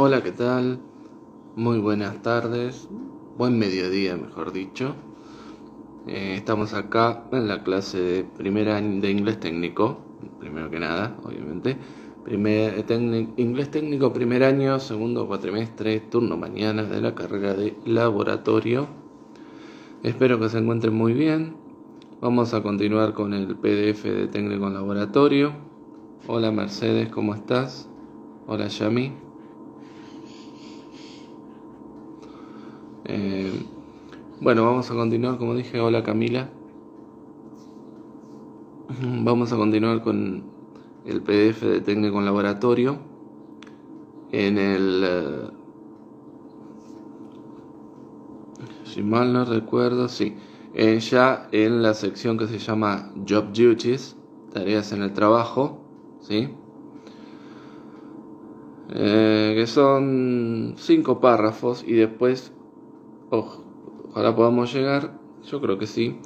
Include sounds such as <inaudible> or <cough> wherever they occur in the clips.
Hola, ¿qué tal? Muy buenas tardes, buen mediodía mejor dicho. Eh, estamos acá en la clase de primer año de inglés técnico, primero que nada, obviamente. Eh, inglés técnico, primer año, segundo cuatrimestre, turno mañana de la carrera de laboratorio. Espero que se encuentren muy bien. Vamos a continuar con el PDF de técnico en laboratorio. Hola Mercedes, ¿cómo estás? Hola Yami. Eh, bueno, vamos a continuar, como dije, hola Camila. <clears throat> Vamos a continuar con el PDF de Técnico en Laboratorio. En el... Eh, si mal no recuerdo, sí. Eh, ya en la sección que se llama Job Duties, tareas en el trabajo, ¿sí? que son cinco párrafos y después ojalá podamos llegar, yo creo que sí.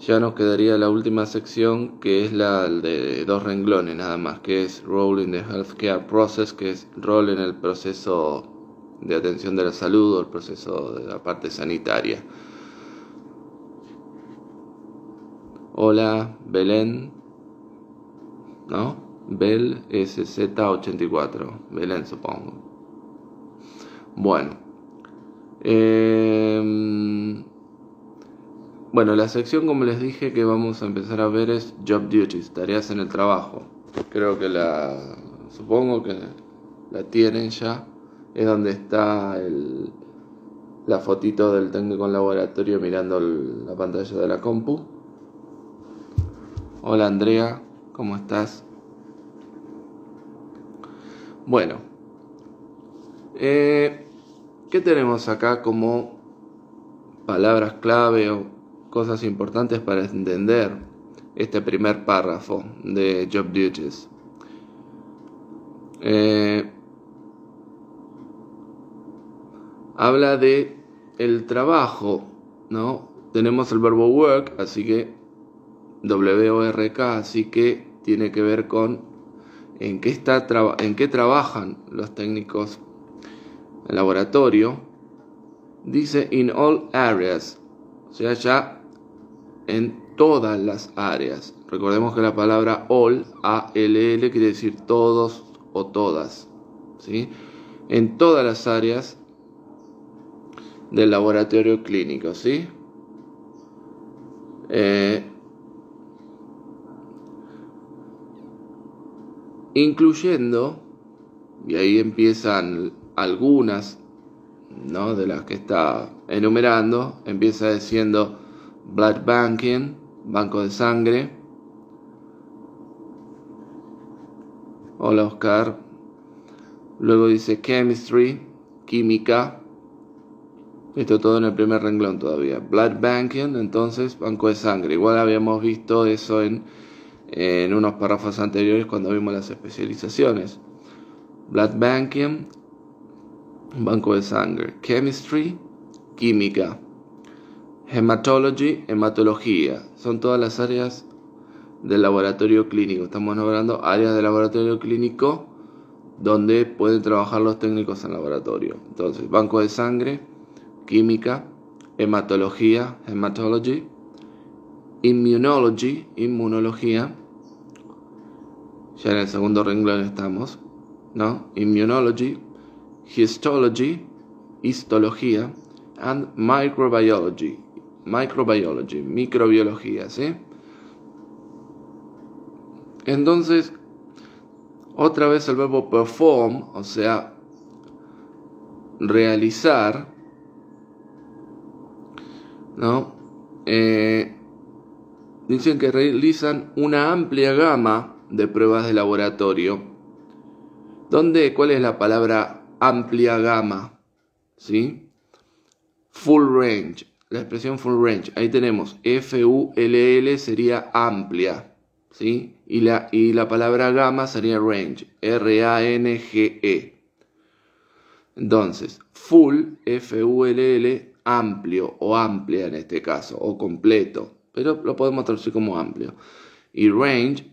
Ya nos quedaría la última sección que es la de dos renglones nada más, que es Role in the Healthcare Process, que es rol en el proceso de atención de la salud o el proceso de la parte sanitaria. Hola, Belén. ¿No? Bel SZ84. Belén, supongo. Bueno. Em, bueno, la sección, como les dije, que vamos a empezar a ver es Job Duties, tareas en el trabajo. Creo que la, supongo que la tienen ya. Es donde está la fotito del técnico en laboratorio mirando la pantalla de la compu. Hola Andrea, ¿cómo estás? Bueno. Eh, ¿Qué tenemos acá como palabras clave o cosas importantes para entender este primer párrafo de Job Duties? Eh, habla de el trabajo, ¿no? Tenemos el verbo work, así que W-O-R-K, así que tiene que ver con en qué, está, en qué trabajan los técnicos laboratorio, dice in all areas, o sea, ya en todas las áreas. Recordemos que la palabra all, A-L-L, quiere decir todos o todas, ¿sí? En todas las áreas del laboratorio clínico, ¿sí? Eh, incluyendo, y ahí empiezan algunas ¿no? de las que está enumerando, empieza diciendo blood banking, banco de sangre. Hola Oscar. Luego dice chemistry, química. Esto todo en el primer renglón todavía. Blood banking, entonces banco de sangre. Igual habíamos visto eso en, en unos párrafos anteriores cuando vimos las especializaciones. Blood banking, banco de sangre. Chemistry, química. Hematology, hematología. Son todas las áreas del laboratorio clínico. Estamos nombrando áreas del laboratorio clínico donde pueden trabajar los técnicos en laboratorio. Entonces, banco de sangre, química, hematología, hematology, immunology, inmunología. Ya en el segundo renglón estamos, ¿no? Immunology, histology, histología, and microbiology, microbiology, microbiología, ¿sí? Entonces, otra vez el verbo perform, o sea, realizar, ¿no? Eh, dicen que realizan una amplia gama de pruebas de laboratorio. ¿Dónde, cuál es la palabra amplia gama, ¿sí? Full range, la expresión full range, ahí tenemos F-U-L-L sería amplia, ¿sí? Y la, y la palabra gama sería range, R-A-N-G-E. Entonces, full, F-U-L-L, amplio o amplia en este caso, o completo, pero lo podemos traducir como amplio. Y range,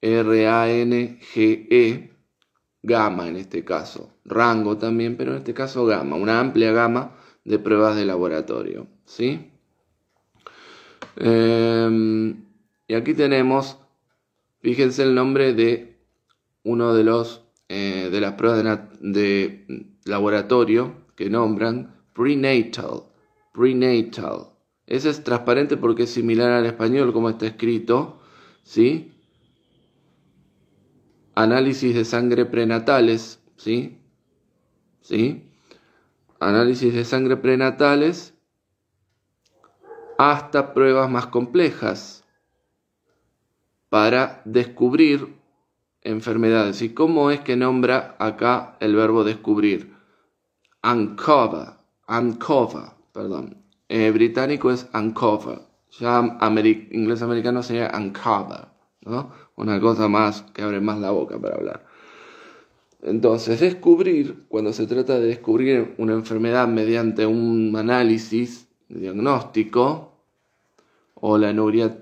R-A-N-G-E, Gama en este caso, rango también, pero en este caso gama, una amplia gama de pruebas de laboratorio. ¿sí? Em, y aquí tenemos, fíjense el nombre de uno de los eh, de las pruebas de, de, laboratorio que nombran prenatal, prenatal. Ese es transparente porque es similar al español como está escrito, ¿sí? análisis de sangre prenatales, ¿sí? ¿Sí? Análisis de sangre prenatales hasta pruebas más complejas para descubrir enfermedades. ¿Y cómo es que nombra acá el verbo descubrir? Uncover, uncover, perdón. En británico es uncover, ya en inglés americano sería uncover. Una cosa más que abre más la boca para hablar. Entonces, descubrir, cuando se trata de descubrir una enfermedad mediante un análisis diagnóstico, hola Nuria,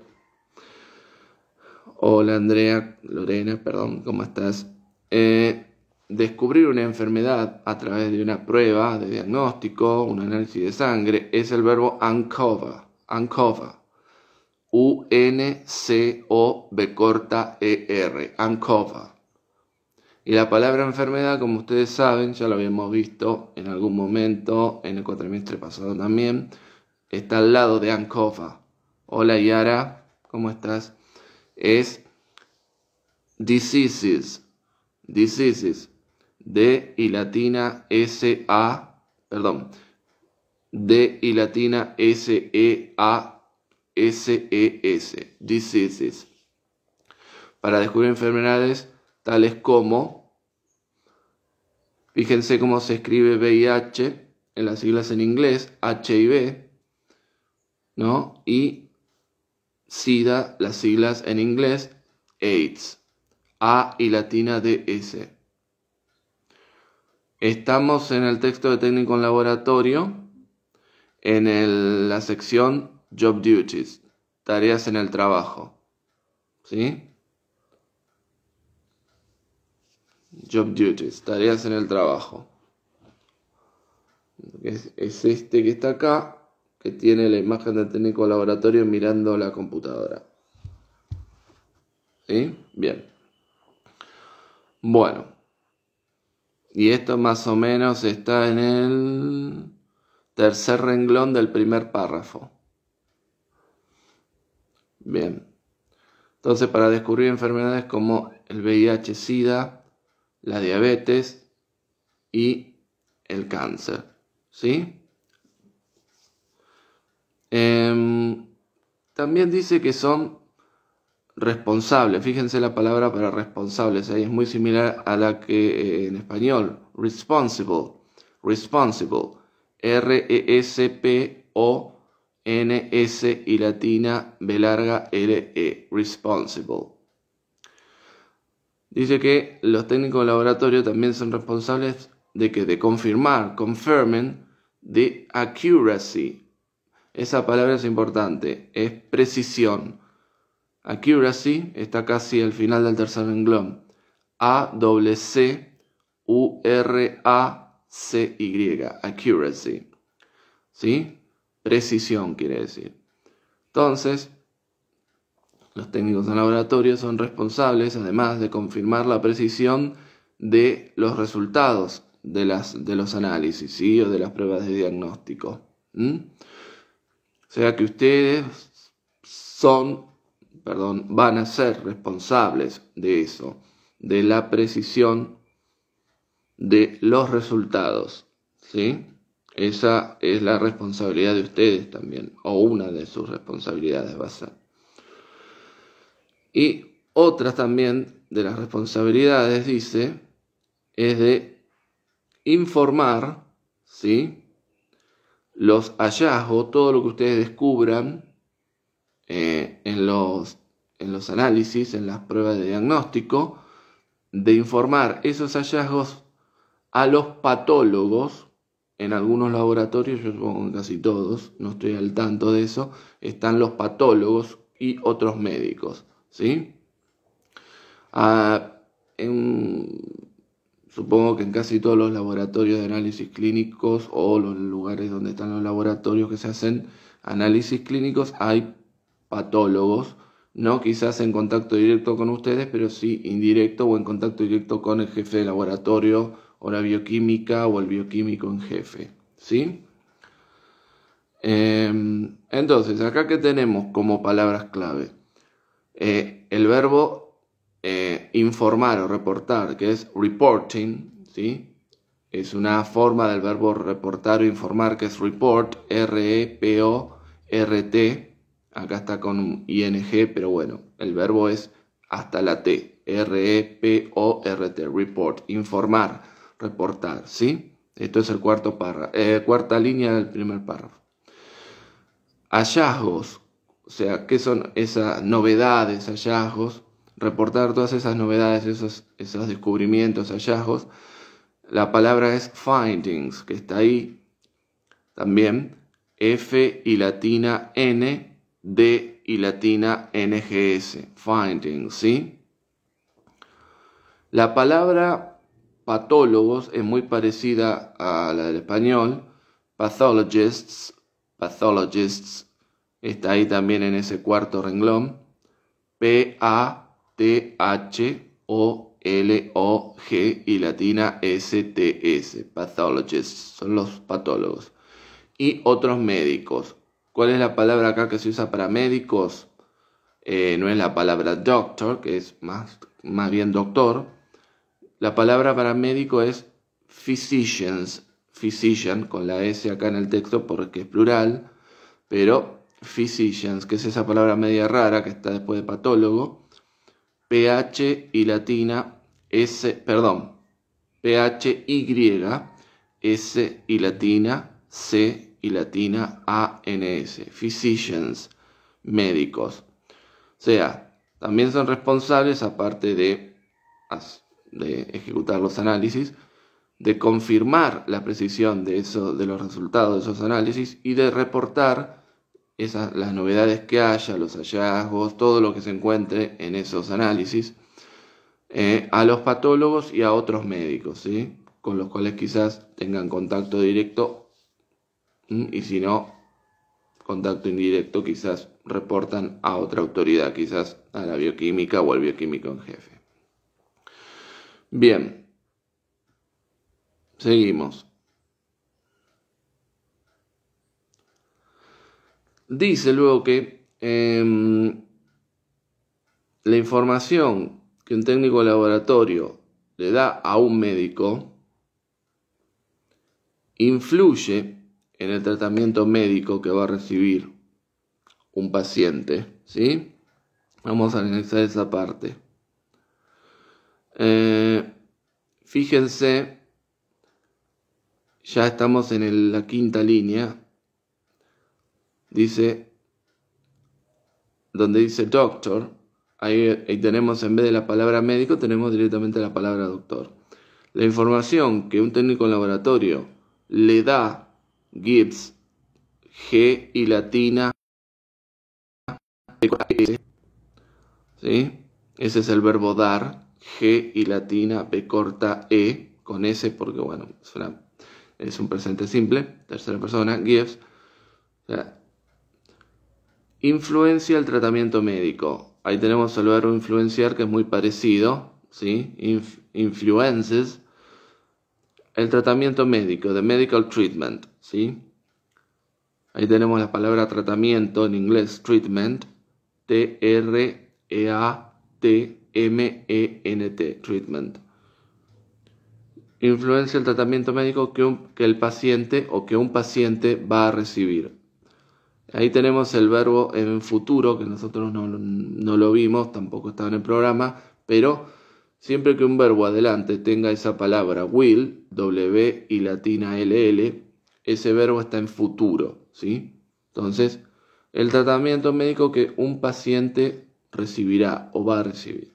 hola Andrea, Lorena, perdón, ¿cómo estás? Eh, descubrir una enfermedad a través de una prueba de diagnóstico, un análisis de sangre, es el verbo uncover, uncover. U-N-C-O-B-E-R, ANCOVA. Y la palabra enfermedad, como ustedes saben, ya lo habíamos visto en algún momento, en el cuatrimestre pasado también, está al lado de ANCOVA. Hola Yara, ¿cómo estás? Es diseases, diseases, D y latina S-A, perdón, D y latina S-E-A SES, e diseases, para descubrir enfermedades tales como, fíjense cómo se escribe VIH en las siglas en inglés, HIV, ¿no? Y SIDA, las siglas en inglés, AIDS, A y latina S. Estamos en el texto de técnico en laboratorio, en la sección job duties, tareas en el trabajo. ¿Sí? Job duties, tareas en el trabajo. Es, este que está acá, que tiene la imagen del técnico laboratorio mirando la computadora. ¿Sí? Bien. Bueno. Y esto más o menos está en el tercer renglón del primer párrafo. Bien. Entonces, para descubrir enfermedades como el VIH-Sida, la diabetes y el cáncer. ¿Sí? Em, también dice que son responsables. Fíjense la palabra para responsables. Ahí ¿eh? es muy similar a la que eh, en español. Responsible. Responsible. R-E-S-P-O N, S y latina B larga L, E. Responsible. Dice que los técnicos de laboratorio también son responsables de que de confirmar, confirmen, de accuracy. Esa palabra es importante, es precisión. Accuracy está casi al final del tercer renglón. A W C U R A C Y. Accuracy. ¿Sí? precisión, quiere decir. Entonces, los técnicos de laboratorio son responsables, además de confirmar la precisión de los resultados de, las, de los análisis ¿sí? o de las pruebas de diagnóstico. O sea que ustedes son, perdón, van a ser responsables de eso, de la precisión de los resultados. ¿sí? Esa es la responsabilidad de ustedes también, o una de sus responsabilidades va a ser. Y otra también de las responsabilidades, dice, es de informar, Los hallazgos, todo lo que ustedes descubran eh, en los análisis, en las pruebas de diagnóstico, de informar esos hallazgos a los patólogos, en algunos laboratorios, yo supongo que casi todos, no estoy al tanto de eso, están los patólogos y otros médicos, ¿sí? Ah, supongo que en casi todos los laboratorios de análisis clínicos o los lugares donde están los laboratorios que se hacen análisis clínicos hay patólogos, no quizás en contacto directo con ustedes, pero sí indirecto o en contacto directo con el jefe de laboratorio o la bioquímica o el bioquímico en jefe. ¿Sí? Em, entonces, acá que tenemos como palabras clave eh, el verbo eh, informar o reportar, que es reporting, ¿sí? Es una forma del verbo reportar o informar, que es report, R-E-P-O-R-T. Acá está con un ING, pero bueno, el verbo es hasta la T, R-E-P-O-R-T, report, informar reportar, ¿sí? Esto es el cuarto párrafo, eh, cuarta línea del primer párrafo. Hallazgos, o sea, ¿qué son esas novedades, hallazgos? Reportar todas esas novedades, esos, esos descubrimientos, hallazgos. La palabra es findings, que está ahí también. F y latina N, D y latina NGS, findings, ¿sí? La palabra patólogos es muy parecida a la del español, pathologists, pathologists, está ahí también en ese cuarto renglón, P-A-T-H-O-L-O-G y latina S-T-S, pathologists, son los patólogos. Y otros médicos. ¿Cuál es la palabra acá que se usa para médicos? Eh, no es la palabra doctor, que es más, más bien doctor, la palabra para médico es physicians, physician, con la S acá en el texto porque es plural, pero physicians, que es esa palabra media rara que está después de patólogo, PH y latina S, perdón, PH Y, S y latina C y latina ANS. physicians, médicos. O sea, también son responsables aparte de de ejecutar los análisis, de confirmar la precisión de, de los resultados de esos análisis y de reportar esas, las novedades que haya, los hallazgos, todo lo que se encuentre en esos análisis eh, a los patólogos y a otros médicos, ¿sí? con los cuales quizás tengan contacto directo y si no, contacto indirecto quizás reportan a otra autoridad, quizás a la bioquímica o al bioquímico en jefe. Bien. Seguimos. Dice luego que em, la información que un técnico laboratorio le da a un médico influye en el tratamiento médico que va a recibir un paciente. ¿sí? Vamos a analizar esa parte. Eh, fíjense, ya estamos en la quinta línea. Dice, donde dice doctor, ahí, tenemos en vez de la palabra médico, tenemos directamente la palabra doctor. La información que un técnico en laboratorio le da Gibbs, G y latina, ¿sí? Ese es el verbo dar. G y latina B corta E con S porque bueno, es, es un presente simple, tercera persona, Gives. influencia el tratamiento médico. Ahí tenemos el verbo influenciar que es muy parecido, ¿sí? influences. El tratamiento médico, de medical treatment, ¿sí? Ahí tenemos la palabra tratamiento en inglés, treatment, T-R-E-A-T MENT, treatment. Influencia el tratamiento médico que, el paciente o que un paciente va a recibir. Ahí tenemos el verbo en futuro, que nosotros no, lo vimos, tampoco estaba en el programa, pero siempre que un verbo adelante tenga esa palabra will, W y latina LL, ese verbo está en futuro, ¿sí? Entonces, el tratamiento médico que un paciente recibirá o va a recibir.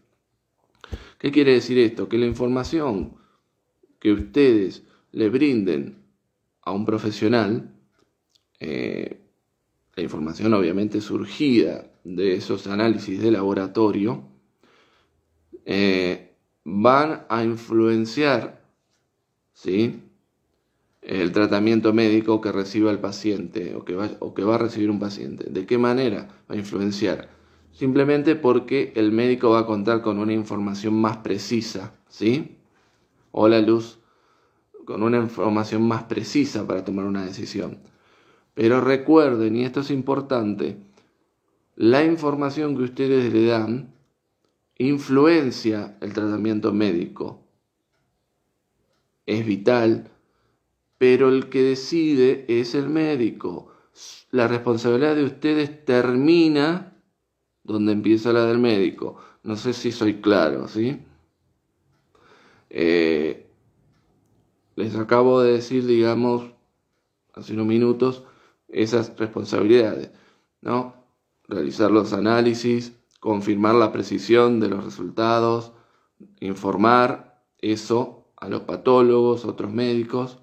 ¿Qué quiere decir esto? Que la información que ustedes le brinden a un profesional, eh, la información obviamente surgida de esos análisis de laboratorio, eh, van a influenciar ¿sí? el tratamiento médico que reciba el paciente o que, o que va a recibir un paciente. ¿De qué manera va a influenciar? simplemente porque el médico va a contar con una información más precisa, ¿sí? O la luz con una información más precisa para tomar una decisión. Pero recuerden, y esto es importante, la información que ustedes le dan influencia el tratamiento médico. Es vital, pero el que decide es el médico. La responsabilidad de ustedes termina donde empieza la del médico. No sé si soy claro, ¿sí? Eh, les acabo de decir, digamos, hace unos minutos, esas responsabilidades, ¿no? Realizar los análisis, confirmar la precisión de los resultados, informar eso a los patólogos, otros médicos,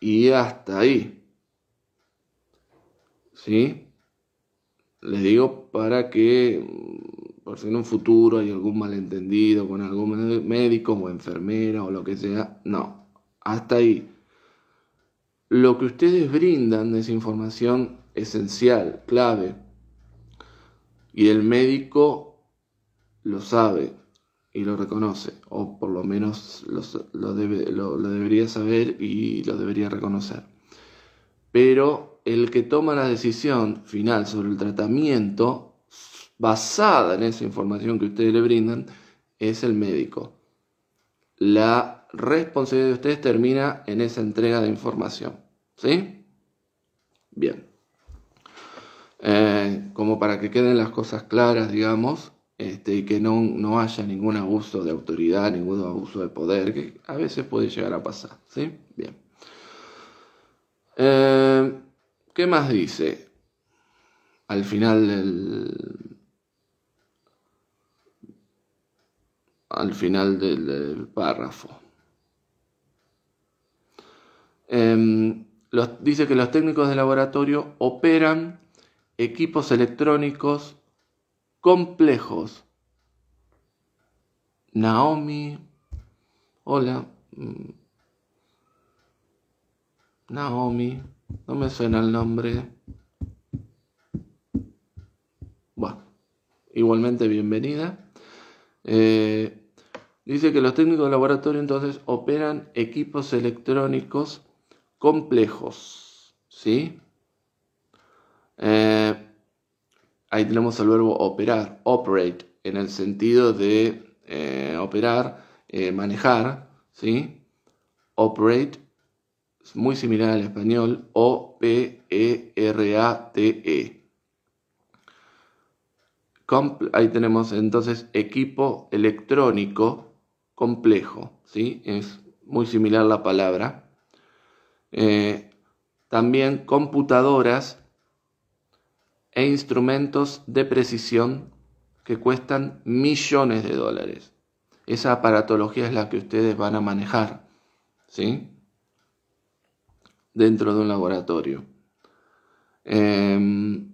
y hasta ahí. ¿Sí? les digo para que, mm, por si en un futuro hay algún malentendido con algún médico o enfermera o lo que sea, no, hasta ahí. Lo que ustedes brindan es información esencial, clave, y el médico lo sabe y lo reconoce, o por lo menos lo, debería saber y lo debería reconocer. Pero el que toma la decisión final sobre el tratamiento basada en esa información que ustedes le brindan es el médico. La responsabilidad de ustedes termina en esa entrega de información. ¿Sí? Bien. Eh, como para que queden las cosas claras, digamos, este, y que no, no, haya ningún abuso de autoridad, ningún abuso de poder, que a veces puede llegar a pasar. ¿Sí? Bien. Eh, ¿Qué más dice? Al final del... Al final del, párrafo. Em, dice que los técnicos de laboratorio operan equipos electrónicos complejos. Naomi, hola. Mm, Naomi. No me suena el nombre. Bueno, igualmente bienvenida. Eh, dice que los técnicos de laboratorio entonces operan equipos electrónicos complejos. ¿Sí? Eh, ahí tenemos el verbo operar, operate, en el sentido de eh, operar, manejar, ¿sí? Operate muy similar al español, O-P-E-R-A-T-E. E. Ahí tenemos entonces equipo electrónico complejo, ¿sí? Es muy similar la palabra. Eh, también computadoras e instrumentos de precisión que cuestan millones de dólares. Esa aparatología es la que ustedes van a manejar, ¿sí? dentro de un laboratorio. Em,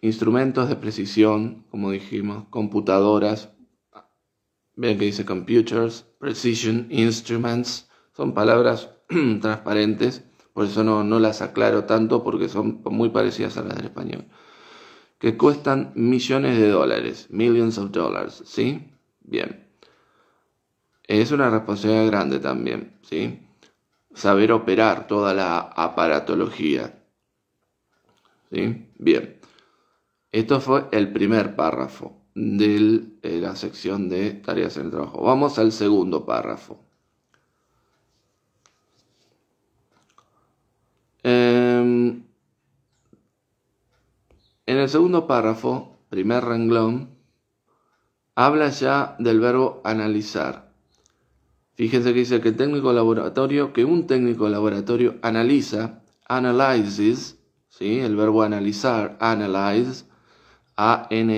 instrumentos de precisión, como dijimos, computadoras, vean que dice computers, precision instruments, son palabras <clears throat> transparentes, por eso no, no las aclaro tanto porque son muy parecidas a las del español, que cuestan millones de dólares, millions of dollars, ¿sí? Bien. Es una responsabilidad grande también, ¿sí? saber operar toda la aparatología. ¿Sí? Bien, esto fue el primer párrafo de la sección de tareas en el trabajo. Vamos al segundo párrafo. Em, en el segundo párrafo, primer renglón, habla ya del verbo analizar. Fíjense que dice que el técnico laboratorio, que un técnico laboratorio analiza, analyzes, ¿sí? el verbo analizar, analyze, A-N-A-L-Y-Z-E-S,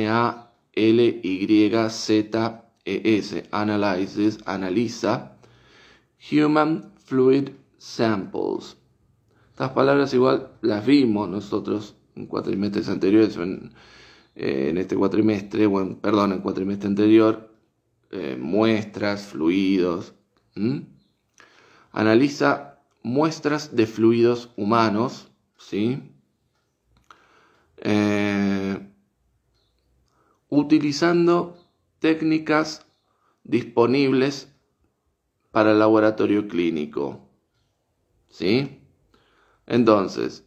analyzes, analiza, human fluid samples. Estas palabras igual las vimos nosotros en cuatrimestres anteriores, eh, en, este cuatrimestre, bueno, perdón, en cuatrimestre anterior, eh, muestras, fluidos, ¿Mm? Analiza muestras de fluidos humanos, ¿sí? Eh, utilizando técnicas disponibles para el laboratorio clínico. ¿Sí? Entonces,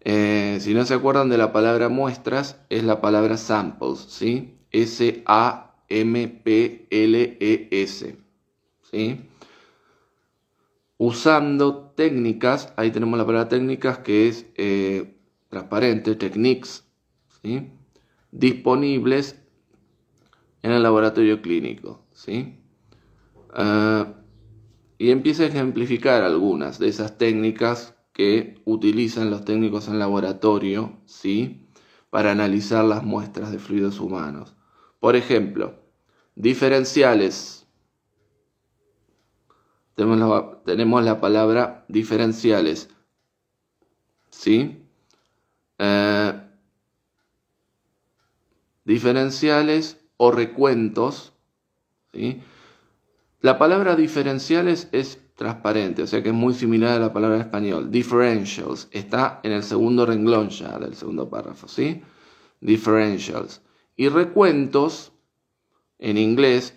eh, si no se acuerdan de la palabra muestras, es la palabra samples, sí s a MPLES. ¿sí? Usando técnicas, ahí tenemos la palabra técnicas que es eh, transparente, techniques, ¿sí? disponibles en el laboratorio clínico. ¿sí? Ah, y empieza a ejemplificar algunas de esas técnicas que utilizan los técnicos en laboratorio ¿sí? para analizar las muestras de fluidos humanos. Por ejemplo, diferenciales. Tenemos la, palabra diferenciales. ¿Sí? Eh, diferenciales o recuentos. ¿sí? La palabra diferenciales es transparente, o sea que es muy similar a la palabra en español. Differentials está en el segundo renglón ya del segundo párrafo, ¿sí? Differentials. Y recuentos en inglés,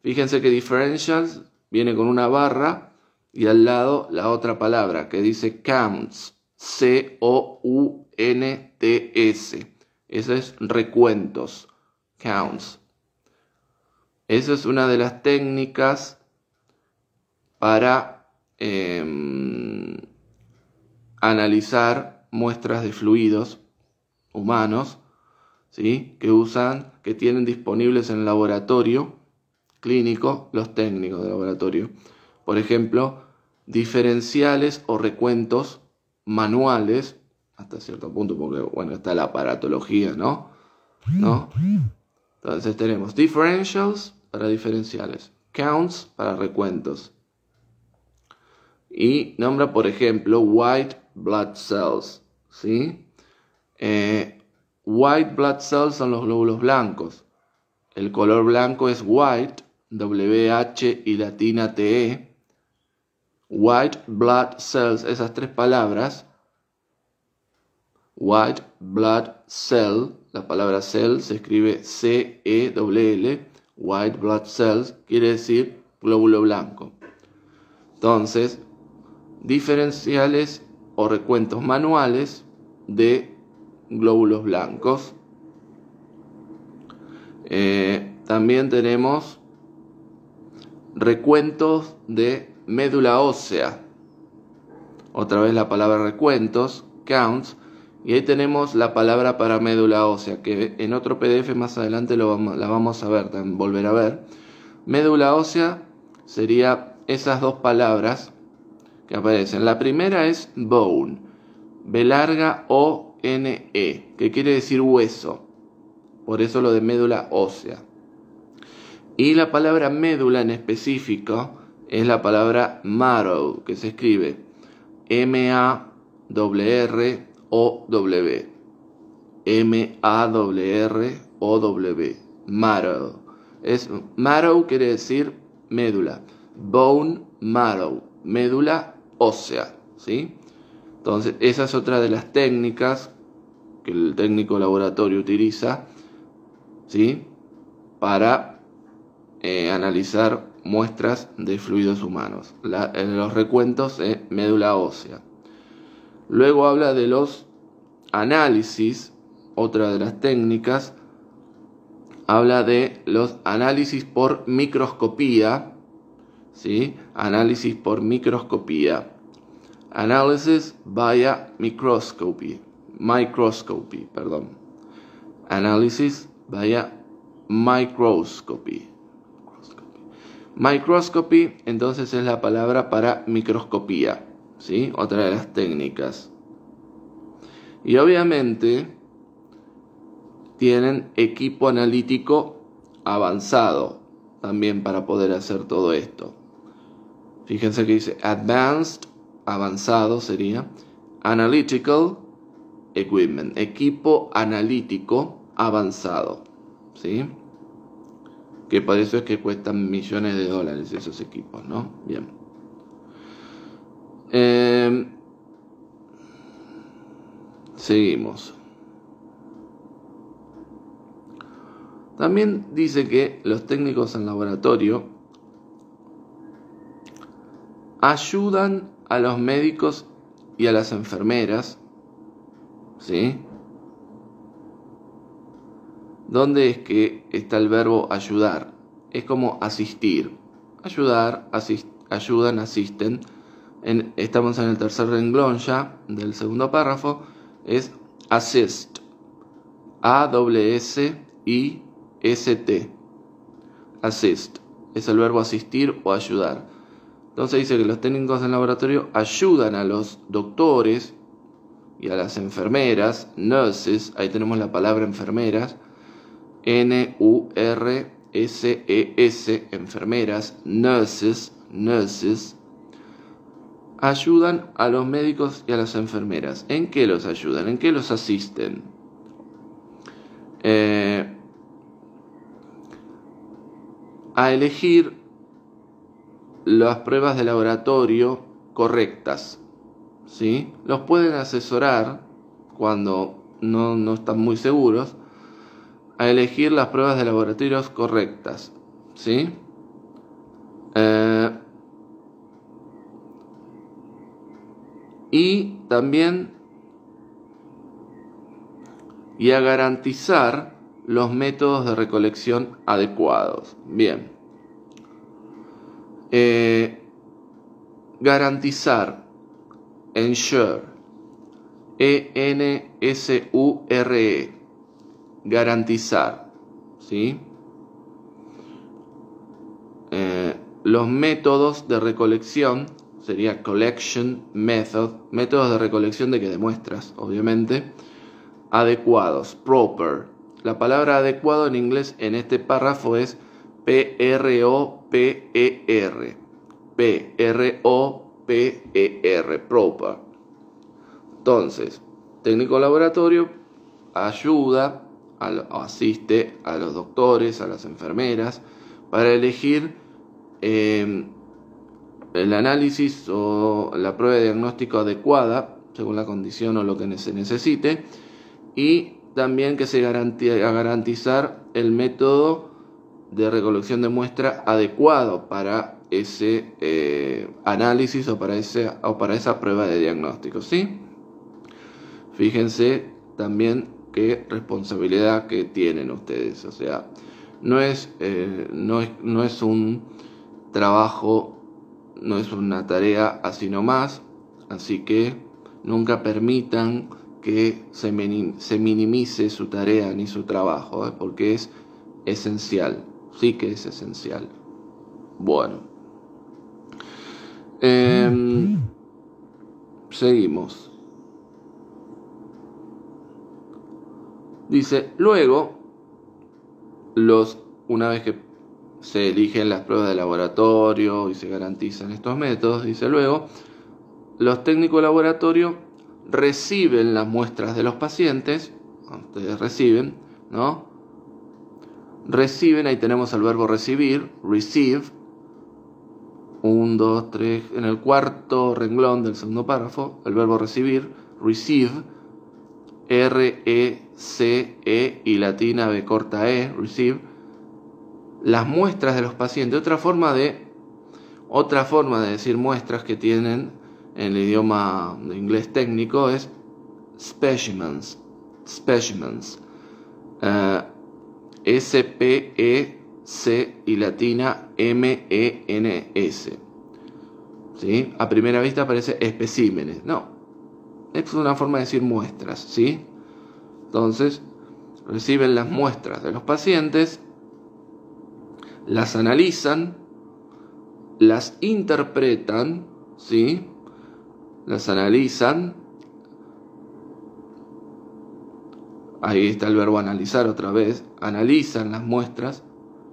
fíjense que differentials viene con una barra y al lado la otra palabra que dice counts, C-O-U-N-T-S. Eso es recuentos, counts. Esa es una de las técnicas para em, analizar muestras de fluidos humanos ¿sí? que usan que tienen disponibles en el laboratorio clínico los técnicos de laboratorio. Por ejemplo, diferenciales o recuentos manuales, hasta cierto punto, porque bueno, está la aparatología, ¿no? ¿No? Entonces tenemos differentials para diferenciales, counts para recuentos. Y nombra, por ejemplo, white blood cells, ¿sí? Eh, White blood cells son los glóbulos blancos. El color blanco es white, W-H y latina T-E. White blood cells, esas tres palabras. White blood cell, la palabra cell se escribe C E W L, white blood cells quiere decir glóbulo blanco. Entonces, diferenciales o recuentos manuales de glóbulos blancos. Eh, también tenemos recuentos de médula ósea. Otra vez la palabra recuentos, counts. Y ahí tenemos la palabra para médula ósea, que en otro PDF más adelante lo vamos, la vamos a ver, volver a ver. Médula ósea sería esas dos palabras que aparecen. La primera es bone, B larga o NE, que quiere decir hueso. Por eso lo de médula ósea. Y la palabra médula en específico es la palabra marrow, que se escribe M-A-R-R-O-W. M-A-R-R-O-W. Marrow. Es, marrow quiere decir médula. Bone marrow, médula ósea. ¿Sí? Entonces, esa es otra de las técnicas que el técnico laboratorio utiliza para eh, analizar muestras de fluidos humanos, en los recuentos de médula ósea. Luego habla de los análisis, otra de las técnicas, habla de los análisis por microscopía, ¿sí? análisis por microscopía. Analysis via microscopy. Microscopy, perdón. Análisis via microscopy. Microscopy entonces es la palabra para microscopía, ¿sí? Otra de las técnicas. Y obviamente tienen equipo analítico avanzado también para poder hacer todo esto. Fíjense que dice Advanced avanzado sería analytical equipment, equipo analítico avanzado, ¿sí? Que por eso es que cuestan millones de dólares esos equipos, ¿no? Bien. Em, seguimos. También dice que los técnicos en laboratorio ayudan a los médicos y a las enfermeras, ¿sí? ¿Dónde es que está el verbo ayudar? Es como asistir. Ayudar, ayudan, asisten. estamos en el tercer renglón ya del segundo párrafo. Es assist. A-W-S-I-S-T. Assist. Es el verbo asistir o ayudar. Entonces dice que los técnicos del laboratorio ayudan a los doctores y a las enfermeras, nurses, ahí tenemos la palabra enfermeras, N-U-R-S-E-S, e enfermeras, nurses, nurses, ayudan a los médicos y a las enfermeras. ¿En qué los ayudan? ¿En qué los asisten? Eh, a elegir las pruebas de laboratorio correctas. ¿sí? Los pueden asesorar cuando no, están muy seguros a elegir las pruebas de laboratorio correctas. ¿sí? Eh, y también y a garantizar los métodos de recolección adecuados. Bien. Eh, garantizar, ensure, E-N-S-U-R-E, e, garantizar, ¿sí? Eh, los métodos de recolección, sería collection method, métodos de recolección de que demuestras, obviamente, adecuados, proper. La palabra adecuado en inglés en este párrafo es P-R-O-P-E-R. p o e r Propa. Entonces, técnico laboratorio ayuda, asiste a los doctores, a las enfermeras, para elegir em, el análisis o la prueba de diagnóstico adecuada, según la condición o lo que se necesite, y también que se garantiza garantizar el método de recolección de muestra adecuado para ese eh, análisis o para, ese, o para esa prueba de diagnóstico. ¿sí? Fíjense también qué responsabilidad que tienen ustedes. O sea, no es, eh, no es, un trabajo, no es una tarea así nomás. Así que nunca permitan que se, minimice su tarea ni su trabajo, ¿eh? porque es esencial sí que es esencial. Bueno. Em, seguimos. Dice, luego, los, una vez que se eligen las pruebas de laboratorio y se garantizan estos métodos, dice luego, los técnicos de laboratorio reciben las muestras de los pacientes, ustedes reciben, ¿no? Reciben, ahí tenemos el verbo recibir, receive. 1, 2, 3. En el cuarto renglón del segundo párrafo, el verbo recibir, receive. R, E, C, E y latina B corta E, receive. Las muestras de los pacientes. Otra forma de, otra forma de decir muestras que tienen en el idioma de inglés técnico es specimens. Specimens. Eh, S-P-E-C y latina M-E-N-S. ¿Sí? A primera vista parece especímenes. No, es una forma de decir muestras. ¿sí? Entonces, reciben las muestras de los pacientes, las analizan, las interpretan, ¿sí? las analizan, Ahí está el verbo analizar otra vez. Analizan las muestras.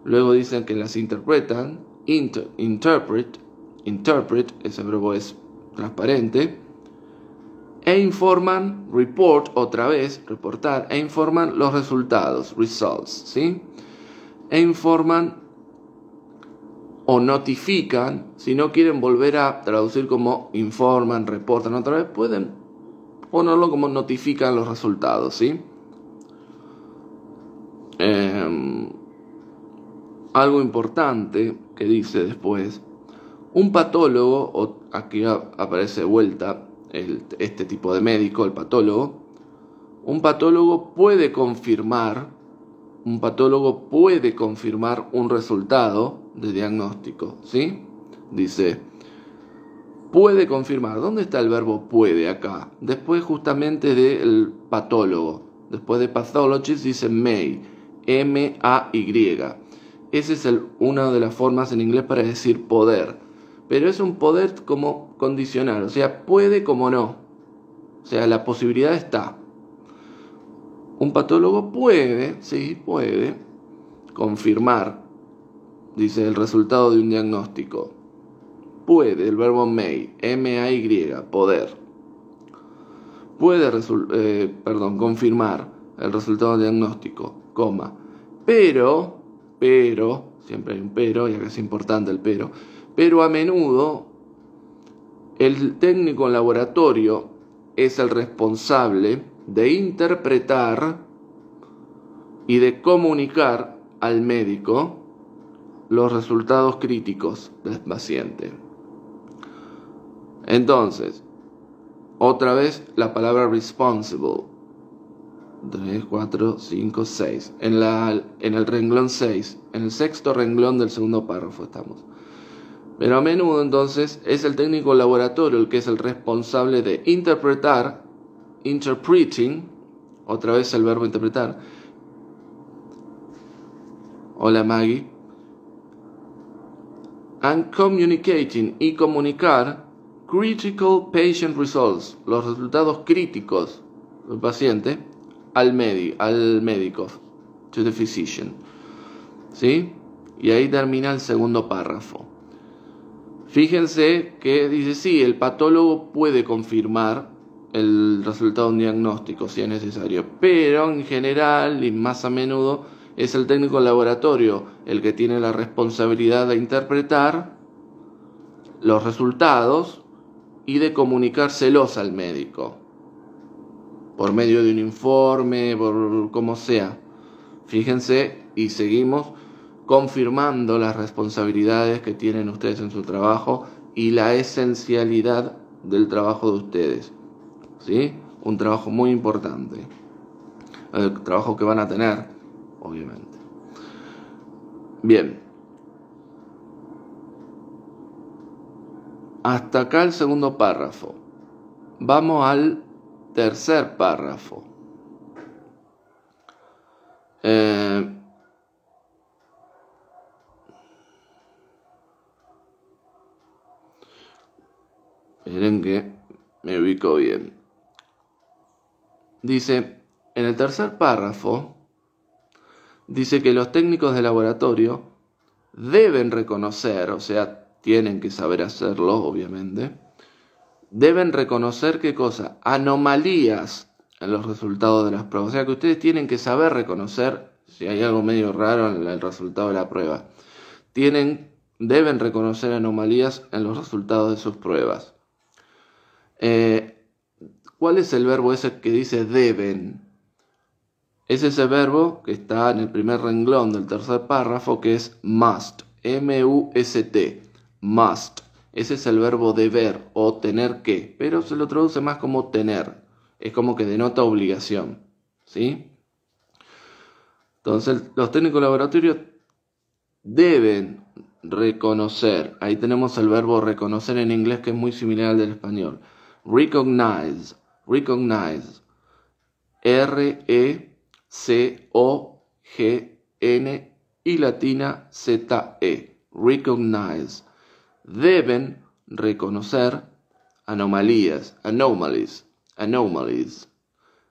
Luego dicen que las interpretan. interpret. Interpret. Ese verbo es transparente. E informan, report otra vez, reportar, e informan los resultados, results, ¿sí? E informan o notifican, si no quieren volver a traducir como informan, reportan otra vez, pueden ponerlo como notifican los resultados, ¿sí? Em, algo importante que dice después, un patólogo, aquí aparece de vuelta este tipo de médico, el patólogo, un patólogo puede confirmar, un patólogo puede confirmar un resultado de diagnóstico, ¿sí? Dice, puede confirmar, ¿dónde está el verbo puede acá? Después justamente del patólogo, después de pathologist dice may, M-A-Y. Esa es una de las formas en inglés para decir poder. Pero es un poder como condicional, o sea, puede como no. O sea, la posibilidad está. Un patólogo puede, sí, puede, confirmar, dice el resultado de un diagnóstico. Puede, el verbo may, M-A-Y, poder. Puede, eh, perdón, confirmar el resultado del diagnóstico pero, pero, siempre hay un pero, ya que es importante el pero, pero a menudo el técnico en laboratorio es el responsable de interpretar y de comunicar al médico los resultados críticos del paciente. Entonces, otra vez la palabra responsible 3, 4, 5, 6. En, el renglón 6, en el sexto renglón del segundo párrafo estamos. Pero a menudo entonces es el técnico laboratorio el que es el responsable de interpretar, interpreting, otra vez el verbo interpretar. Hola Maggie. And communicating y comunicar critical patient results, los resultados críticos del paciente al, médico, to the physician. ¿Sí? Y ahí termina el segundo párrafo. Fíjense que dice, sí, el patólogo puede confirmar el resultado de un diagnóstico si es necesario, pero en general y más a menudo es el técnico laboratorio el que tiene la responsabilidad de interpretar los resultados y de comunicárselos al médico por medio de un informe, por como sea. Fíjense y seguimos confirmando las responsabilidades que tienen ustedes en su trabajo y la esencialidad del trabajo de ustedes. ¿Sí? Un trabajo muy importante. El trabajo que van a tener, obviamente. Bien. Hasta acá el segundo párrafo. Vamos al Tercer párrafo. Eh, miren que me ubico bien. Dice, en el tercer párrafo, dice que los técnicos de laboratorio deben reconocer, o sea, tienen que saber hacerlo, obviamente, deben reconocer qué cosa, anomalías en los resultados de las pruebas. O sea que ustedes tienen que saber reconocer si hay algo medio raro en el resultado de la prueba. Tienen, deben reconocer anomalías en los resultados de sus pruebas. Eh, ¿Cuál es el verbo ese que dice deben? Es ese verbo que está en el primer renglón del tercer párrafo que es must. M-U-S-T. Must. Ese es el verbo deber o tener que, pero se lo traduce más como tener. Es como que denota obligación. ¿Sí? Entonces, los técnicos laboratorios deben reconocer. Ahí tenemos el verbo reconocer en inglés que es muy similar al del español. Recognize. Recognize. R-E-C-O-G-N y latina Z-E. Recognize deben reconocer anomalías, anomalies, anomalies.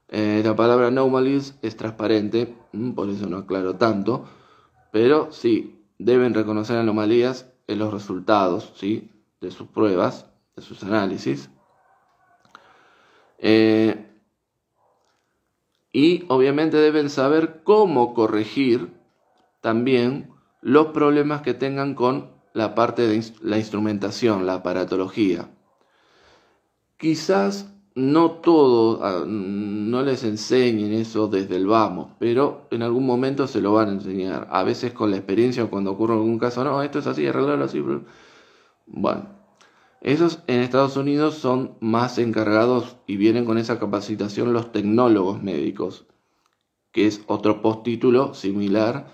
Eh, la palabra anomalies es transparente, mm, por eso no aclaro tanto, pero sí, deben reconocer anomalías en los resultados, De sus pruebas, de sus análisis. Eh, y obviamente deben saber cómo corregir también los problemas que tengan con la parte de la instrumentación, la aparatología. Quizás no todo. Ah, no les enseñen eso desde el vamos, pero en algún momento se lo van a enseñar. A veces con la experiencia, O cuando ocurre algún caso, no, esto es así, arreglarlo así. Bueno, esos en Estados Unidos son más encargados y vienen con esa capacitación los tecnólogos médicos, que es otro postítulo similar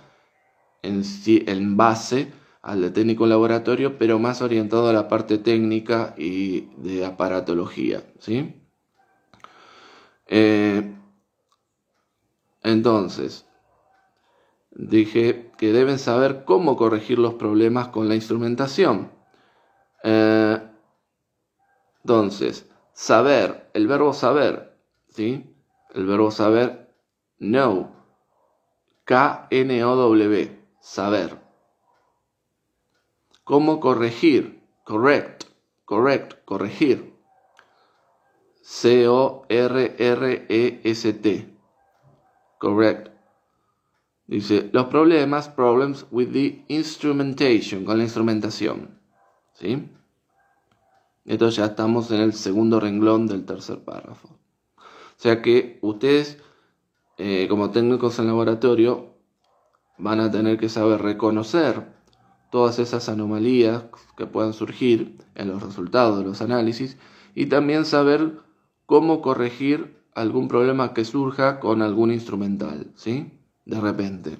en, en base al técnico laboratorio, pero más orientado a la parte técnica y de aparatología. ¿sí? Eh, entonces, dije que deben saber cómo corregir los problemas con la instrumentación. Eh, entonces, saber, el verbo saber, ¿sí? El verbo saber, no, K-N-O-W, saber. Cómo corregir, correct, correct, corregir. C-O-R-R-E-S-T. Correct. Dice, los problemas, problems with the instrumentation, con la instrumentación. ¿Sí? Esto ya estamos en el segundo renglón del tercer párrafo. O sea que ustedes, eh, como técnicos en laboratorio, van a tener que saber reconocer todas esas anomalías que puedan surgir en los resultados de los análisis y también saber cómo corregir algún problema que surja con algún instrumental, ¿sí? De repente.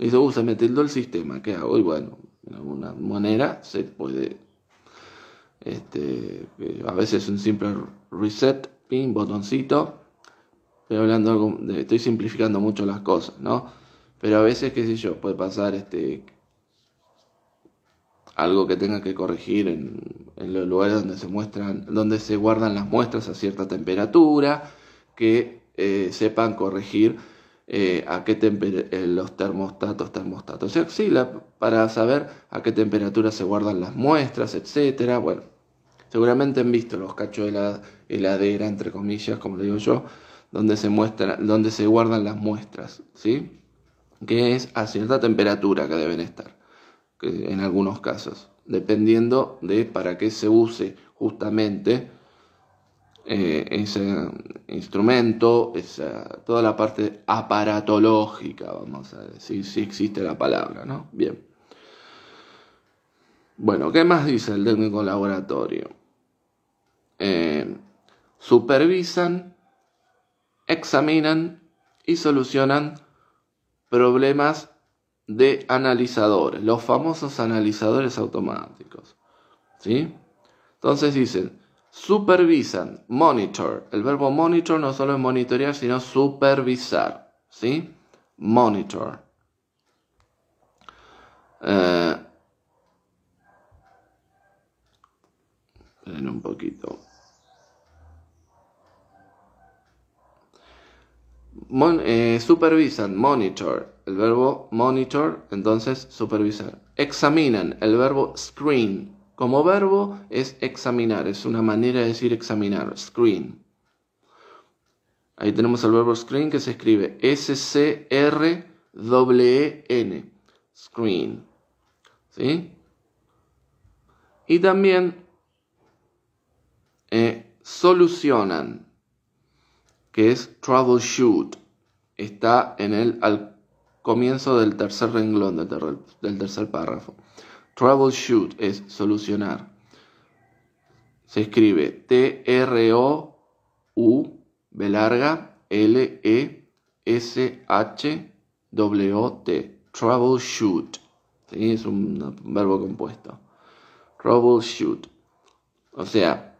Y uh, se me tildó el sistema, ¿qué hago? Y bueno, de alguna manera se puede. Este, eh, a veces un simple reset, pin, botoncito. Estoy hablando estoy simplificando mucho las cosas, ¿no? Pero a veces, qué sé yo, puede pasar este, algo que tenga que corregir en, los lugares donde se muestran, donde se guardan las muestras a cierta temperatura, que eh, sepan corregir eh, a qué eh, los termostatos, termostatos, o sea, para saber a qué temperatura se guardan las muestras, etcétera. Bueno, seguramente han visto los cachos de la heladera, entre comillas, como le digo yo, donde se muestran, donde se guardan las muestras, ¿sí? Que es a cierta temperatura que deben estar en algunos casos, dependiendo de para qué se use justamente eh, ese instrumento, esa, toda la parte aparatológica, vamos a decir, si existe la palabra, ¿no? Bien. Bueno, ¿qué más dice el técnico laboratorio? Eh, supervisan, examinan y solucionan problemas de analizadores, los famosos analizadores automáticos. ¿sí? Entonces dicen, supervisan, monitor. El verbo monitor no solo es monitorear, sino supervisar. ¿sí? Monitor. Eh, en un poquito. Eh, supervisan, monitor el verbo monitor, entonces supervisar. Examinan, el verbo screen. Como verbo es examinar, es una manera de decir examinar, screen. Ahí tenemos el verbo screen que se escribe S-C-R-E-E-N, screen. ¿Sí? Y también eh, solucionan, que es troubleshoot. Está en el comienzo del tercer renglón del, tercer párrafo. Troubleshoot es solucionar. Se escribe T-R-O-U, B larga, L-E-S-H-W-T. Troubleshoot. ¿Sí? Es un verbo compuesto. Troubleshoot. O sea,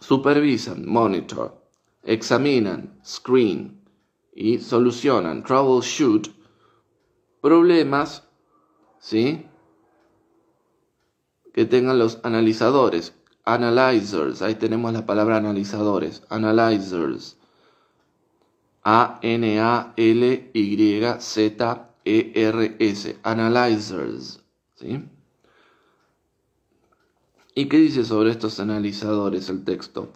supervisan, monitor, examinan, screen, y solucionan, troubleshoot, problemas, ¿sí? Que tengan los analizadores, analyzers, ahí tenemos la palabra analizadores, analyzers. A-N-A-L-Y-Z-E-R-S, analyzers, ¿sí? ¿Y qué dice sobre estos analizadores el texto?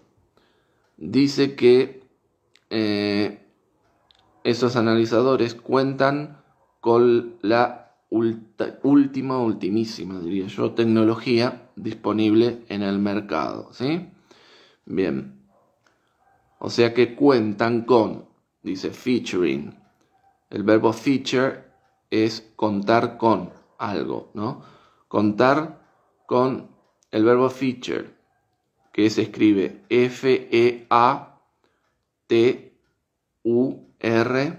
Dice que eh, esos analizadores cuentan con la última, ultimísima, diría yo, tecnología disponible en el mercado, ¿sí? Bien. O sea que cuentan con, dice featuring. El verbo feature es contar con algo, ¿no? Contar con el verbo feature, que se escribe F-E-A-T-U R,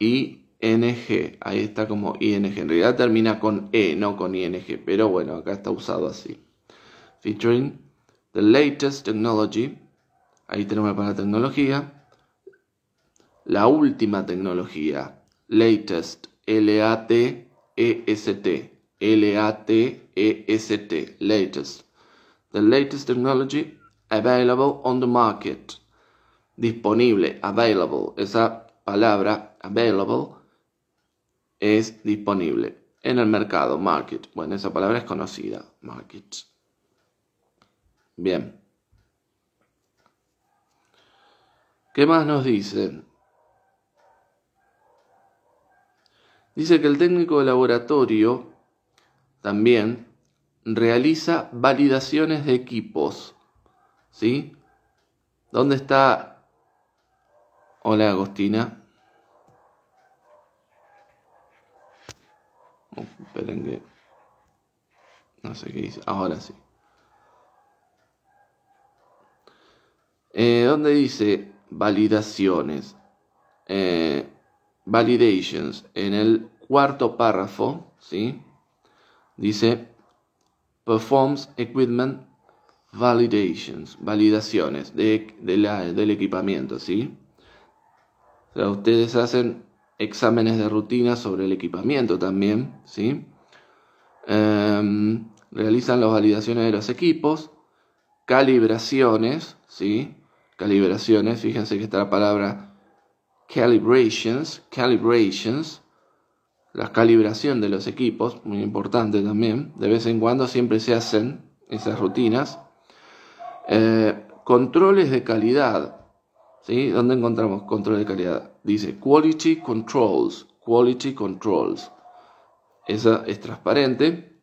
I, N, G. Ahí está como ING. En realidad termina con E, no con ING. Pero bueno, acá está usado así. Featuring the latest technology. Ahí tenemos para tecnología. La última tecnología. Latest. L-A-T-E-S-T. L-A-T-E-S-T. E latest. The latest technology available on the market disponible, available. Esa palabra, available, es disponible en el mercado, market. Bueno, esa palabra es conocida, market. Bien. ¿Qué más nos dicen? Dice que el técnico de laboratorio también realiza validaciones de equipos. ¿Sí? ¿Dónde está Hola Agostina. Oh, esperen que... No sé qué dice. Ah, ahora sí. Eh, ¿Dónde dice validaciones? Eh, validations. En el cuarto párrafo, ¿sí? Dice performs equipment validations. Validaciones de, del equipamiento, ¿sí? ustedes hacen exámenes de rutina sobre el equipamiento también, ¿sí? Em, realizan las validaciones de los equipos, calibraciones, ¿sí? Calibraciones, fíjense que está la palabra calibrations, calibrations, la calibración de los equipos, muy importante también, de vez en cuando siempre se hacen esas rutinas. Eh, controles de calidad, ¿sí? ¿Dónde encontramos control de calidad? Dice Quality Controls, Quality Controls. Esa es transparente,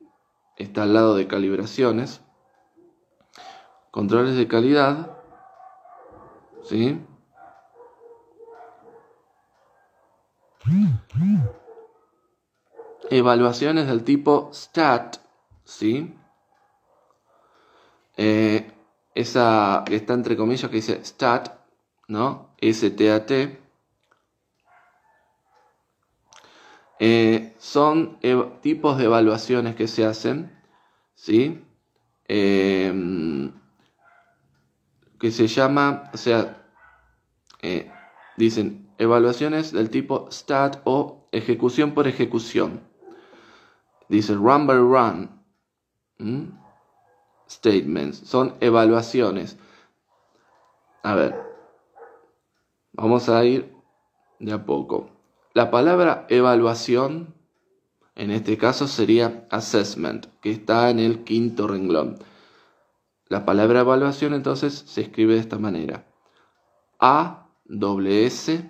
está al lado de calibraciones. Controles de calidad, ¿sí? Evaluaciones del tipo STAT, ¿sí? Eh, esa que está entre comillas que dice STAT ¿no? STAT, eh, son tipos de evaluaciones que se hacen, ¿sí? Em, que se llama, o sea, eh, dicen evaluaciones del tipo STAT o ejecución por ejecución. Dice run by run. Statements son evaluaciones. A ver, Vamos a ir de a poco. La palabra evaluación en este caso sería assessment, que está en el quinto renglón. La palabra evaluación entonces se escribe de esta manera. A, W, S,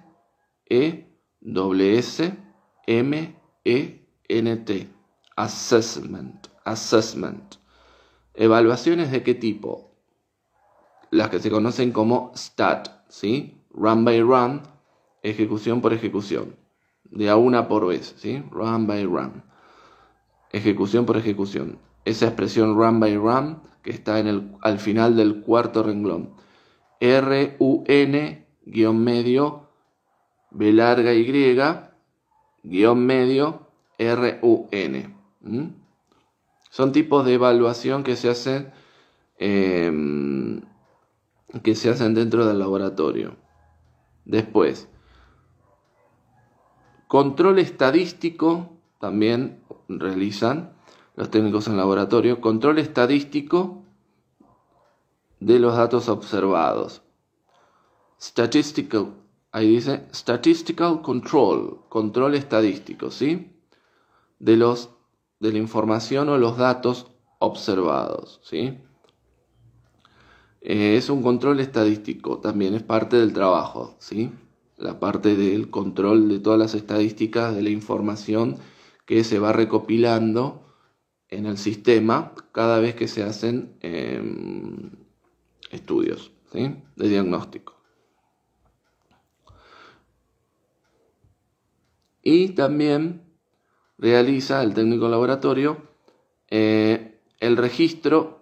E, S, M, E, N, T. Assessment. Assessment. ¿Evaluaciones de qué tipo? Las que se conocen como STAT, ¿sí? run by run, ejecución por ejecución, de a una por vez, ¿sí? Run by run, ejecución por ejecución. Esa expresión run by run que está en el, al final del cuarto renglón. R-U-N, guión medio, B larga Y, guión medio, R-U-N. n Son tipos de evaluación que se hacen, em, que se hacen dentro del laboratorio. Después, control estadístico, también realizan los técnicos en laboratorio, control estadístico de los datos observados. Statistical, ahí dice statistical control, control estadístico, ¿sí? De los de la información o los datos observados, ¿sí? Eh, es un control estadístico, también es parte del trabajo, ¿sí? La parte del control de todas las estadísticas, de la información que se va recopilando en el sistema cada vez que se hacen em, estudios ¿sí? de diagnóstico. Y también realiza el técnico laboratorio eh, el registro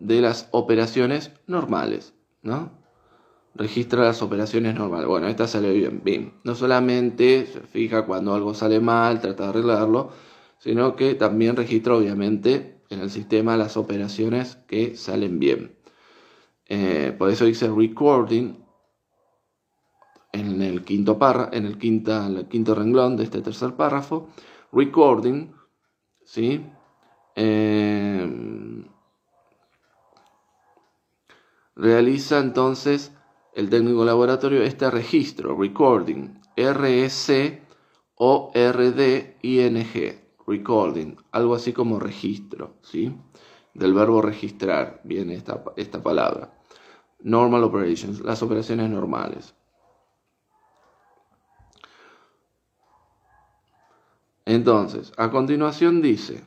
de las operaciones normales, ¿no? Registra las operaciones normales. Bueno, esta sale bien. Bien, no solamente se fija cuando algo sale mal, trata de arreglarlo, sino que también registra obviamente en el sistema las operaciones que salen bien. Eh, por eso dice recording en el quinto párrafo, en el, quinta, quinto renglón de este tercer párrafo, recording, ¿sí? Eh, Realiza entonces el técnico laboratorio este registro, recording, rs e o g recording, algo así como registro, ¿sí? Del verbo registrar, viene esta, esta palabra. Normal operations, las operaciones normales. Entonces, a continuación dice,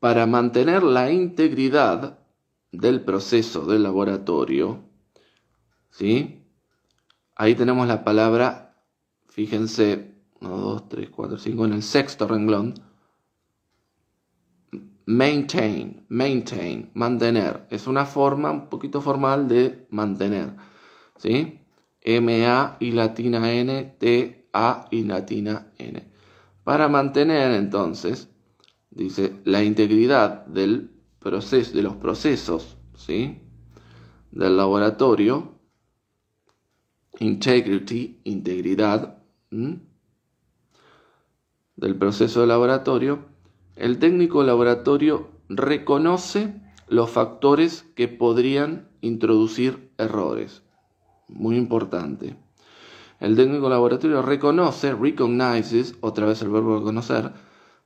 para mantener la integridad del proceso del laboratorio, ¿sí? Ahí tenemos la palabra, fíjense, 1, 2, 3, 4, 5, en el sexto renglón. Maintain, maintain, mantener. Es una forma un poquito formal de mantener. ¿Sí? M-A y latina N, T-A y latina N. Para mantener entonces, dice, la integridad del procesos, de los procesos ¿sí? del laboratorio, integrity, integridad, del proceso de laboratorio, el técnico laboratorio reconoce los factores que podrían introducir errores. Muy importante. El técnico laboratorio reconoce, recognizes, otra vez el verbo reconocer,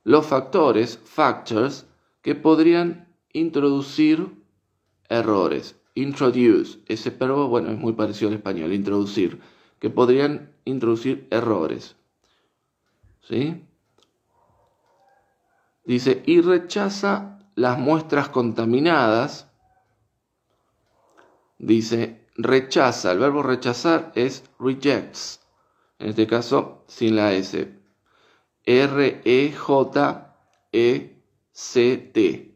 los factores, factors, que podrían introducir errores. Introduce, ese verbo, bueno, es muy parecido al español, introducir, que podrían introducir errores. ¿Sí? Dice, y rechaza las muestras contaminadas. Dice, rechaza, el verbo rechazar es rejects, en este caso sin la S. R-E-J-E-C-T.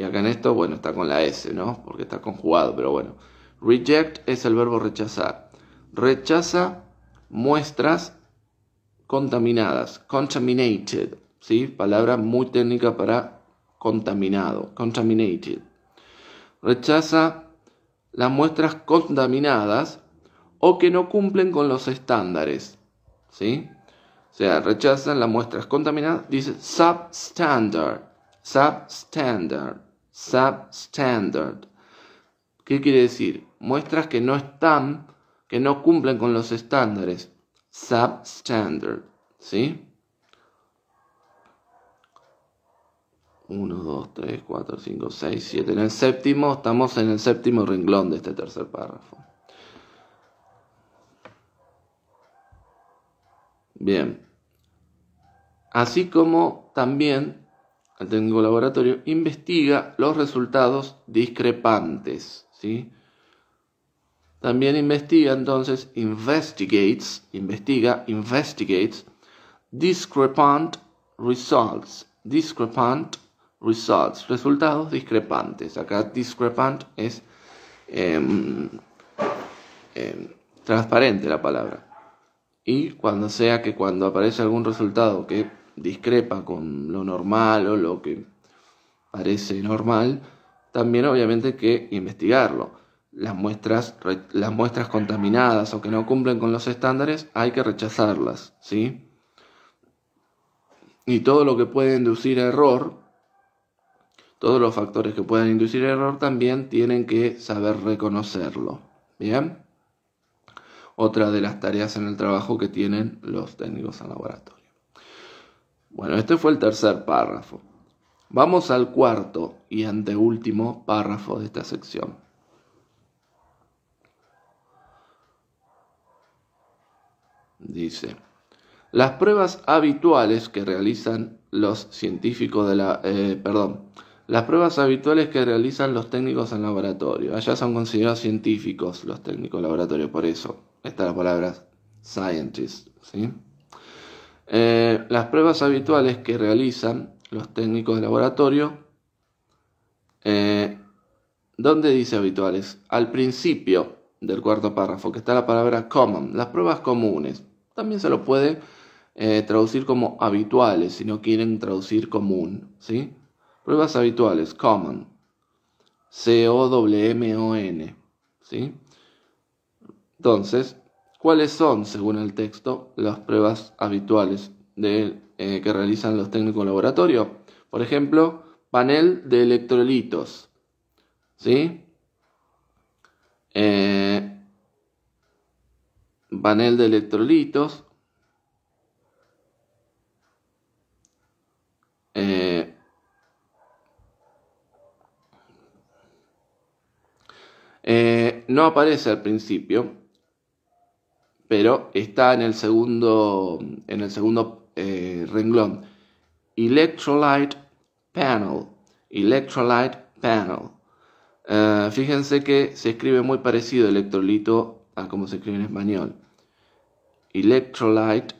Y acá en esto, bueno, está con la S, ¿no? Porque está conjugado, pero bueno. Reject es el verbo rechazar. Rechaza muestras contaminadas, contaminated, ¿sí? Palabra muy técnica para contaminado, contaminated. Rechaza las muestras contaminadas o que no cumplen con los estándares, ¿sí? O sea, rechazan las muestras contaminadas, dice substandard, substandard substandard. ¿Qué quiere decir? Muestras que no están, que no cumplen con los estándares. Substandard. ¿Sí? 1, 2, 3, 4, 5, 6, 7. En el séptimo, estamos en el séptimo renglón de este tercer párrafo. Bien. Así como también tengo laboratorio, investiga los resultados discrepantes. ¿sí? También investiga entonces, investigates, investiga, investigates, discrepant results, discrepant results, resultados discrepantes. Acá discrepant es em, em, transparente la palabra. Y cuando sea que cuando aparece algún resultado que discrepa con lo normal o lo que parece normal, también obviamente hay que investigarlo. Las muestras, las muestras contaminadas o que no cumplen con los estándares hay que rechazarlas, ¿sí? Y todo lo que puede inducir error, todos los factores que puedan inducir error también tienen que saber reconocerlo, ¿bien? Otra de las tareas en el trabajo que tienen los técnicos en laboratorio. Bueno, este fue el tercer párrafo. Vamos al cuarto y anteúltimo párrafo de esta sección. Dice, las pruebas habituales que realizan los científicos de la... Eh, perdón, las pruebas habituales que realizan los técnicos en laboratorio. Allá son considerados científicos los técnicos en laboratorio, por eso está la palabra scientist, ¿sí? Eh, las pruebas habituales que realizan los técnicos de laboratorio, eh, ¿dónde dice habituales? Al principio del cuarto párrafo, que está la palabra common, las pruebas comunes. También se lo puede eh, traducir como habituales, si no quieren traducir común, ¿sí? Pruebas habituales, common, C-O-W-M-O-N, ¿sí? Entonces, ¿Cuáles son, según el texto, las pruebas habituales eh, que realizan los técnicos en laboratorio? Por ejemplo, panel de electrolitos. ¿Sí? Eh, panel de electrolitos. Eh, no aparece al principio, pero está en el segundo, en el segundo eh, renglón. Electrolyte Panel. Electrolyte Panel. Eh, fíjense que se escribe muy parecido electrolito a como se escribe en español. Electrolyte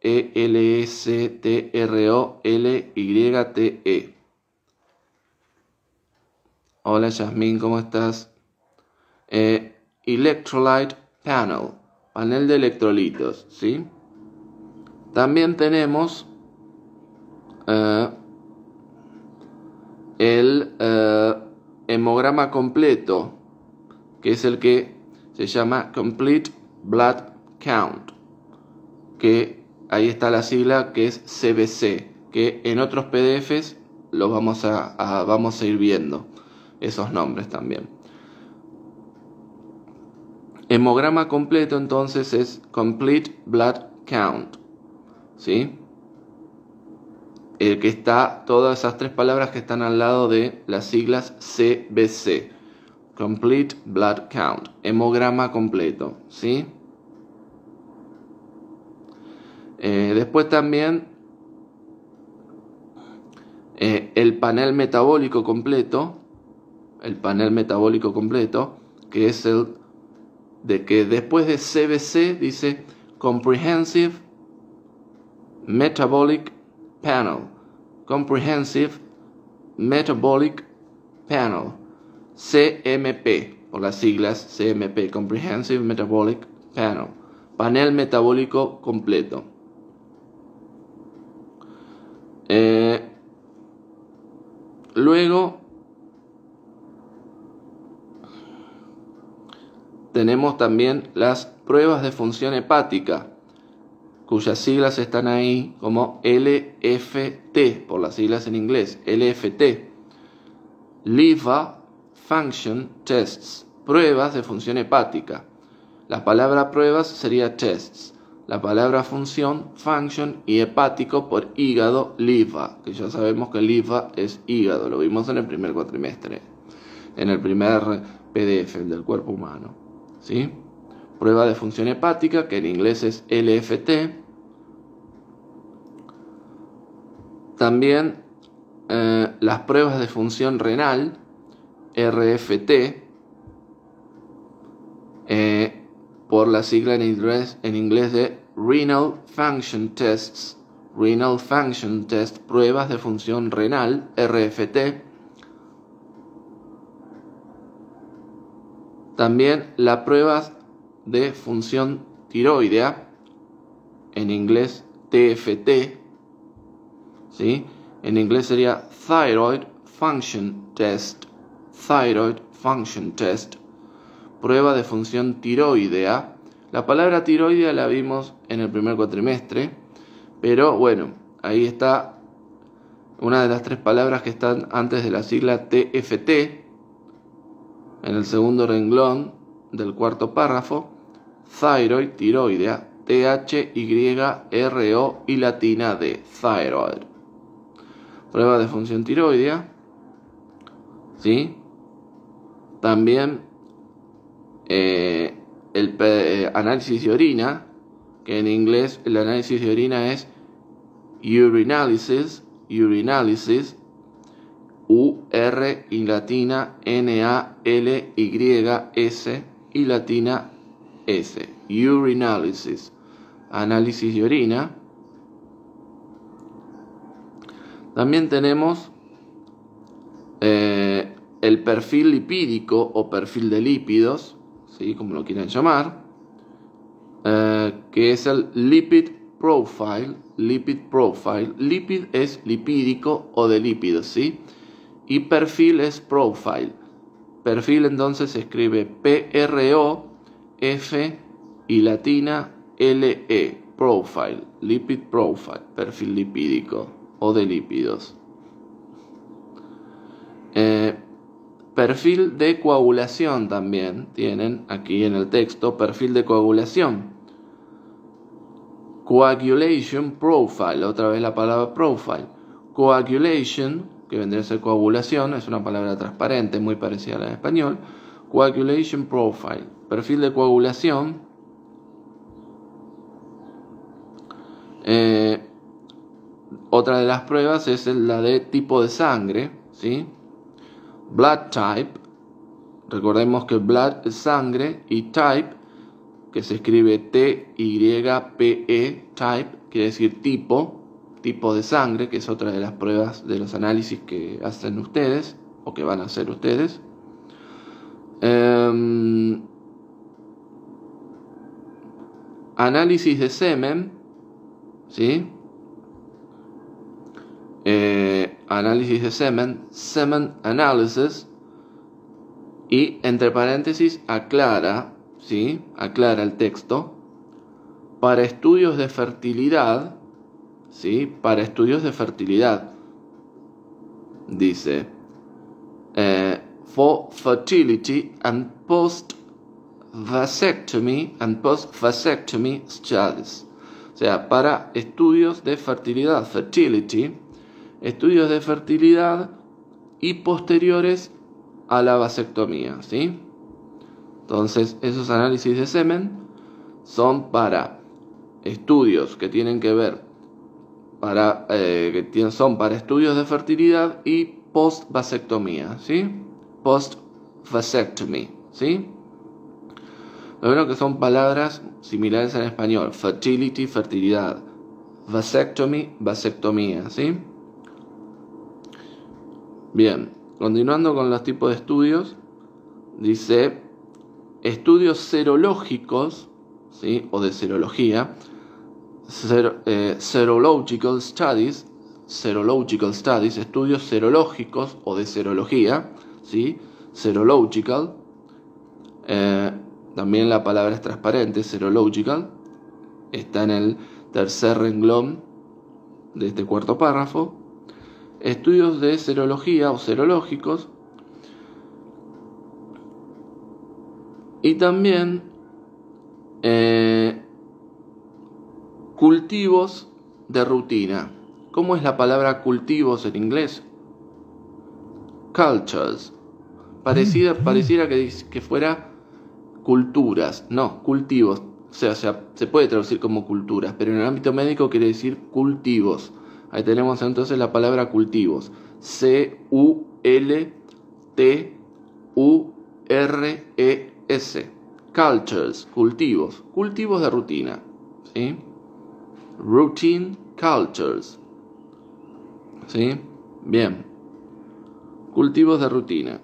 E-L-S-T-R-O-L-Y-T-E. E. Hola Yasmín, ¿cómo estás? Eh, electrolyte Panel panel de electrolitos, ¿sí? También tenemos eh, el eh, hemograma completo, que es el que se llama Complete Blood Count, que ahí está la sigla que es CBC, que en otros PDFs los vamos a, vamos a ir viendo esos nombres también. Hemograma completo entonces es complete blood count. ¿Sí? El que está, todas esas tres palabras que están al lado de las siglas CBC. Complete blood count. Hemograma completo. ¿Sí? Eh, después también eh, el panel metabólico completo, el panel metabólico completo, que es el de que después de CBC dice Comprehensive Metabolic Panel. Comprehensive Metabolic Panel. CMP, o las siglas CMP, Comprehensive Metabolic Panel. Panel metabólico completo. Eh, luego tenemos también las pruebas de función hepática, cuyas siglas están ahí como LFT, por las siglas en inglés, LFT. Liver Function Tests, pruebas de función hepática. La palabra pruebas sería tests. La palabra función, function y hepático por hígado, LIVA, que ya sabemos que LIVA es hígado, lo vimos en el primer cuatrimestre, en el primer PDF, el del cuerpo humano. ¿sí? Prueba de función hepática, que en inglés es LFT. También eh, las pruebas de función renal, RFT, eh, por la sigla en inglés, en inglés de Renal Function Tests, Renal Function Test, pruebas de función renal, RFT También las pruebas de función tiroidea, en inglés TFT, en inglés sería Thyroid Function Test, Thyroid Function Test, prueba de función tiroidea. La palabra tiroidea la vimos en el primer cuatrimestre, pero bueno, ahí está una de las tres palabras que están antes de la sigla TFT, en el segundo renglón del cuarto párrafo, thyroid, tiroidea, th y latina de thyroid. Prueba de función tiroidea. ¿Sí? También eh, el eh, análisis de orina, que en inglés el análisis de orina es urinalysis, urinalysis U R y latina N A L Y S y latina S. Urinalysis. Análisis de orina. También tenemos eh, el perfil lipídico o perfil de lípidos, ¿sí? como lo quieran llamar, eh, que es el lipid profile. Lipid profile. Lipid es lipídico o de lípidos, ¿sí? y perfil es profile. Perfil entonces se escribe P-R-O-F y latina L-E, profile, lipid profile, perfil lipídico o de lípidos. Eh, perfil de coagulación también tienen aquí en el texto, perfil de coagulación. Coagulation profile, otra vez la palabra profile. Coagulation que vendría a ser coagulación, es una palabra transparente, muy parecida a la de español. Coagulation Profile, perfil de coagulación. Eh, otra de las pruebas es la de tipo de sangre, ¿sí? Blood type. Recordemos que blood es sangre y type, que se escribe T-Y-P-E, type, quiere decir tipo tipo de sangre, que es otra de las pruebas de los análisis que hacen ustedes o que van a hacer ustedes. Em, análisis de semen, ¿sí? Eh, análisis de semen, semen analysis, y entre paréntesis aclara, ¿sí? Aclara el texto, para estudios de fertilidad, ¿sí? para estudios de fertilidad. Dice, eh, for fertility and post vasectomy and post vasectomy studies. O sea, para estudios de fertilidad, fertility, estudios de fertilidad y posteriores a la vasectomía, Entonces, esos análisis de semen son para estudios que tienen que ver para, eh, que son para estudios de fertilidad y post-vasectomía, ¿sí? Post-vasectomy, ¿sí? Lo bueno que son palabras similares en español, fertility, fertilidad, vasectomy, vasectomía, ¿sí? Bien, continuando con los tipos de estudios, dice estudios serológicos, ¿sí? O de serología, eh, serological studies, serological studies, estudios serológicos o de serología, serological, eh, también la palabra es transparente, serological, está en el tercer renglón de este cuarto párrafo, estudios de serología o serológicos, y también eh, Cultivos de rutina. ¿Cómo es la palabra cultivos en inglés? Cultures. Parecida, mm, mm. pareciera que, que fuera culturas. No, cultivos. O sea, se, se puede traducir como culturas, pero en el ámbito médico quiere decir cultivos. Ahí tenemos entonces la palabra cultivos. C-U-L-T-U-R-E-S. Cultures, cultivos, cultivos de rutina. ¿sí? Routine Cultures. ¿Sí? Bien. Cultivos de rutina.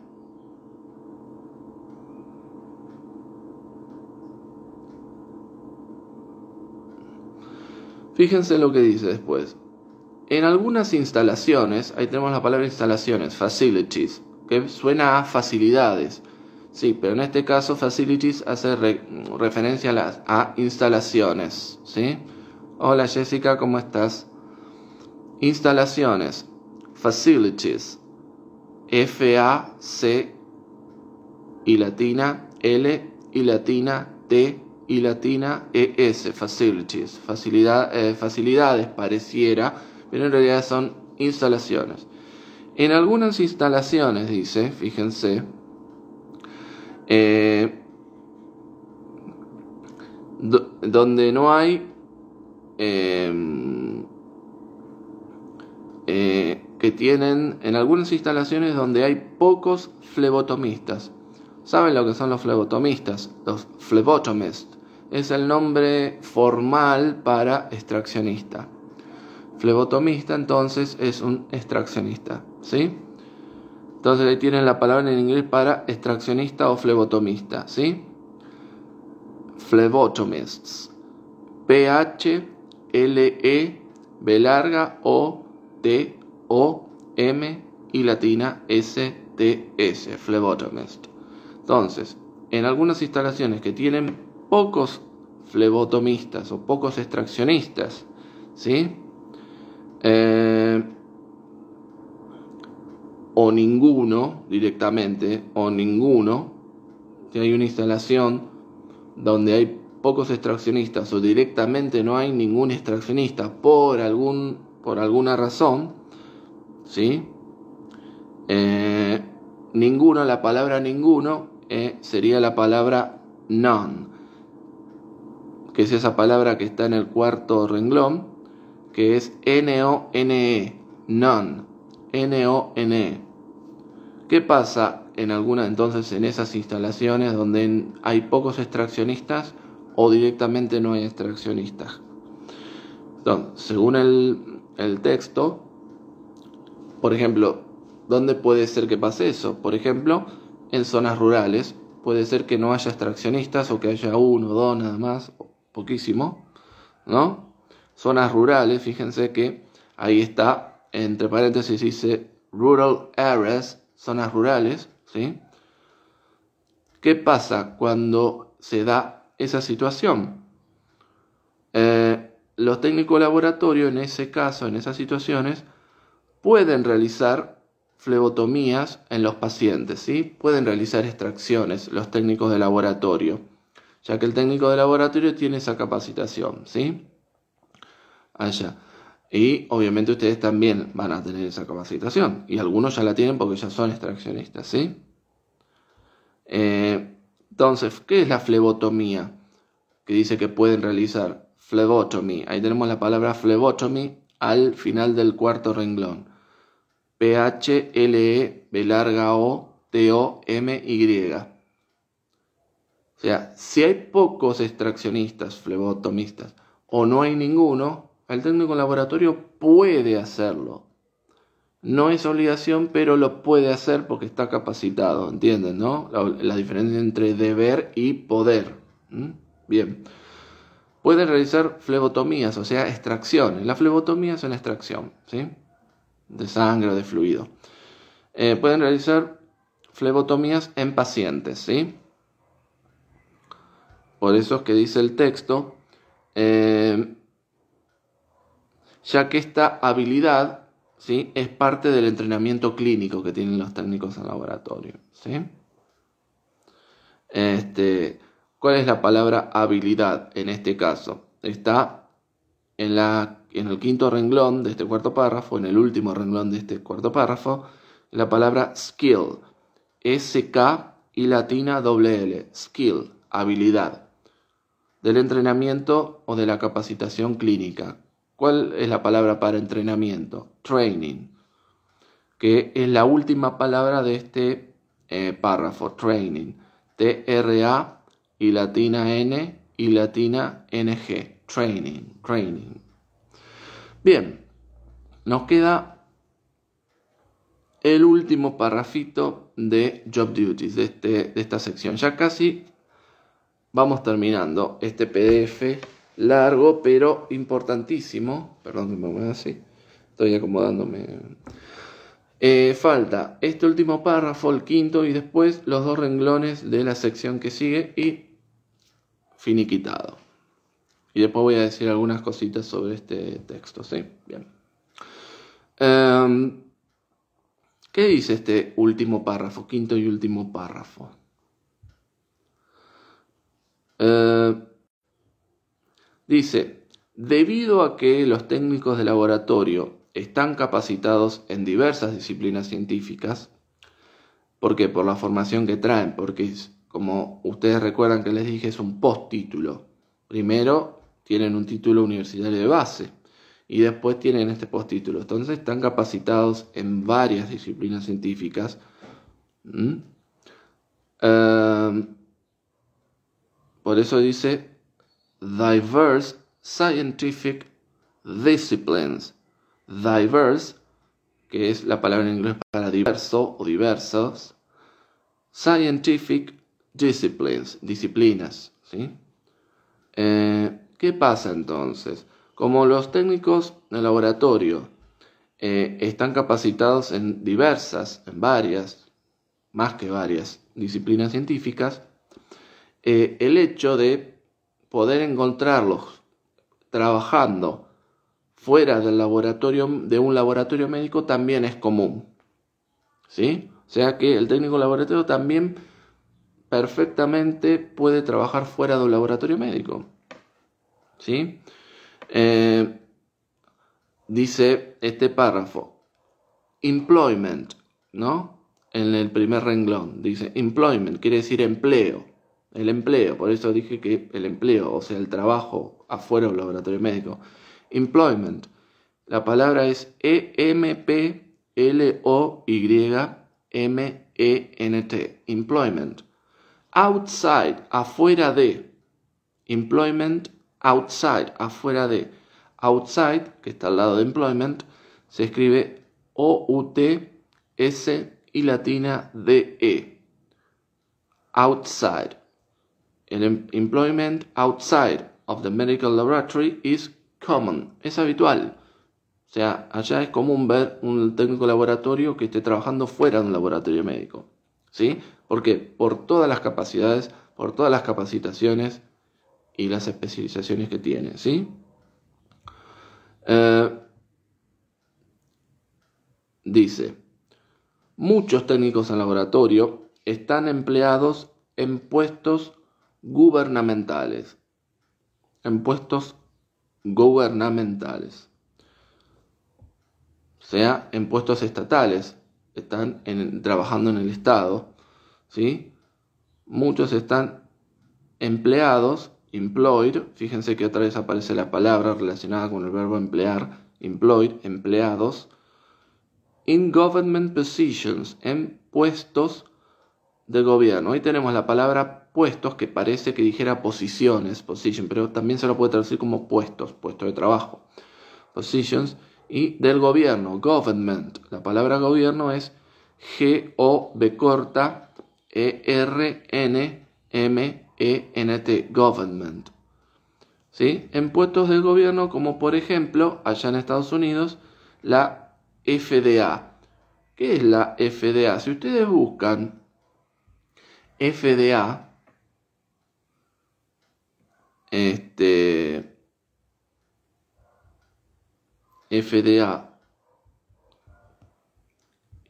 Fíjense lo que dice después. En algunas instalaciones, ahí tenemos la palabra instalaciones, facilities, que suena a facilidades. Sí, pero en este caso facilities hace referencia a, las, a instalaciones, ¿sí? Hola Jessica, ¿cómo estás? Instalaciones. Facilities. F-A-C y latina L y latina T y latina ES. Facilities. Eh, facilidades pareciera, pero en realidad son instalaciones. En algunas instalaciones, dice, fíjense, eh, donde no hay Em, eh, que tienen en algunas instalaciones donde hay pocos flebotomistas. ¿Saben lo que son los flebotomistas? Los flebotomists. Es el nombre formal para extraccionista. Flebotomista entonces es un extraccionista. ¿Sí? Entonces ahí tienen la palabra en inglés para extraccionista o flebotomista, ¿sí? Flebotomists. PH L-E, B larga, O, T, O, M y latina S-T-S, flebotomist. Entonces, en algunas instalaciones que tienen pocos flebotomistas o pocos extraccionistas, ¿sí? Eh, o ninguno directamente, o ninguno, si hay una instalación donde hay pocos extraccionistas o directamente no hay ningún extraccionista por, algún, por alguna razón, ¿sí? Eh, ninguno, la palabra ninguno eh, sería la palabra non que es esa palabra que está en el cuarto renglón, que es N-O-N-E, none, n e, e. ¿Qué pasa en alguna entonces en esas instalaciones donde hay pocos extraccionistas? o directamente no hay extraccionistas. según el, texto, por ejemplo, ¿dónde puede ser que pase eso? Por ejemplo, en zonas rurales puede ser que no haya extraccionistas o que haya uno, dos nada más, poquísimo, ¿no? Zonas rurales, fíjense que ahí está, entre paréntesis dice rural areas, zonas rurales, ¿sí? ¿Qué pasa cuando se da esa situación. Eh, los técnicos de laboratorio en ese caso, en esas situaciones, pueden realizar flebotomías en los pacientes, ¿sí? pueden realizar extracciones los técnicos de laboratorio, ya que el técnico de laboratorio tiene esa capacitación. ¿sí? Allá. Y obviamente ustedes también van a tener esa capacitación. Y algunos ya la tienen porque ya son extraccionistas, ¿sí? Eh, entonces, ¿qué es la flebotomía? Que dice que pueden realizar flebotomy. Ahí tenemos la palabra flebotomy al final del cuarto renglón. P-H-L-E, B larga O, T-O-M-Y. O sea, si hay pocos extraccionistas, flebotomistas, o no hay ninguno, el técnico laboratorio puede hacerlo. No es obligación, pero lo puede hacer porque está capacitado, ¿entienden? No? La, diferencia entre deber y poder. Bien. Pueden realizar flebotomías, o sea, extracciones. La flebotomía es una extracción, ¿sí? De sangre o de fluido. Eh, pueden realizar flebotomías en pacientes, ¿sí? Por eso es que dice el texto, eh, ya que esta habilidad ¿sí? es parte del entrenamiento clínico que tienen los técnicos en laboratorio. ¿sí? Este, ¿Cuál es la palabra habilidad en este caso? Está en, en el quinto renglón de este cuarto párrafo, en el último renglón de este cuarto párrafo, la palabra skill. SK y latina L, Skill, habilidad. Del entrenamiento o de la capacitación clínica. ¿Cuál es la palabra para entrenamiento? Training, que es la última palabra de este eh, párrafo, training. T-R-A y latina N y latina NG. Training, training. Bien, nos queda el último párrafito de Job Duties, de, este, de esta sección. Ya casi vamos terminando este PDF largo pero importantísimo. Perdón me voy así, estoy acomodándome. Eh, falta este último párrafo, el quinto, y después los dos renglones de la sección que sigue y finiquitado. Y después voy a decir algunas cositas sobre este texto, ¿sí? Bien. Em, ¿Qué dice este último párrafo, quinto y último párrafo? Eh, Dice, debido a que los técnicos de laboratorio están capacitados en diversas disciplinas científicas, porque por la formación que traen, porque como ustedes recuerdan que les dije, es un posttítulo Primero tienen un título universitario de base y después tienen este postítulo. Entonces están capacitados en varias disciplinas científicas. Eh, por eso dice diverse scientific disciplines. Diverse, que es la palabra en inglés para diverso o diversos, scientific disciplines, disciplinas. Eh, ¿Qué pasa entonces? Como los técnicos de laboratorio eh, están capacitados en diversas, en varias, más que varias disciplinas científicas, eh, el hecho de poder encontrarlos trabajando fuera del laboratorio de un laboratorio médico también es común. ¿Sí? O sea que el técnico laboratorio también perfectamente puede trabajar fuera de un laboratorio médico. ¿Sí? Eh, dice este párrafo. Employment, ¿no? En el primer renglón dice employment, quiere decir empleo. El empleo, por eso dije que el empleo, o sea, el trabajo afuera del laboratorio médico. Employment. La palabra es E-M-P-L-O-Y-M-E-N-T. Employment. Outside, afuera de. Employment, outside, afuera de. Outside, que está al lado de employment, se escribe O-U-T-S y latina D-E. Outside. El em-, employment outside of the medical laboratory is common. Es habitual. O sea, allá es común ver un técnico laboratorio que esté trabajando fuera de un laboratorio médico. ¿Sí? Porque por todas las capacidades, por todas las capacitaciones y las especializaciones que tiene. ¿Sí? Eh, dice, muchos técnicos en laboratorio están empleados en puestos gubernamentales. En puestos gubernamentales. O sea, en puestos estatales. Están trabajando en el Estado. ¿sí? Muchos están empleados, employed. Fíjense que otra vez aparece la palabra relacionada con el verbo emplear. Employed, empleados. In government positions, en puestos de gobierno. Ahí tenemos la palabra puestos, que parece que dijera posiciones, position, pero también se lo puede traducir como puestos, puesto de trabajo, positions, y del gobierno, government. La palabra gobierno es G-O-B E-R-N-M-E-N-T, government. ¿Sí? En puestos del gobierno, como por ejemplo, allá en Estados Unidos, la FDA. ¿Qué es la FDA? Si ustedes buscan FDA, este. FDA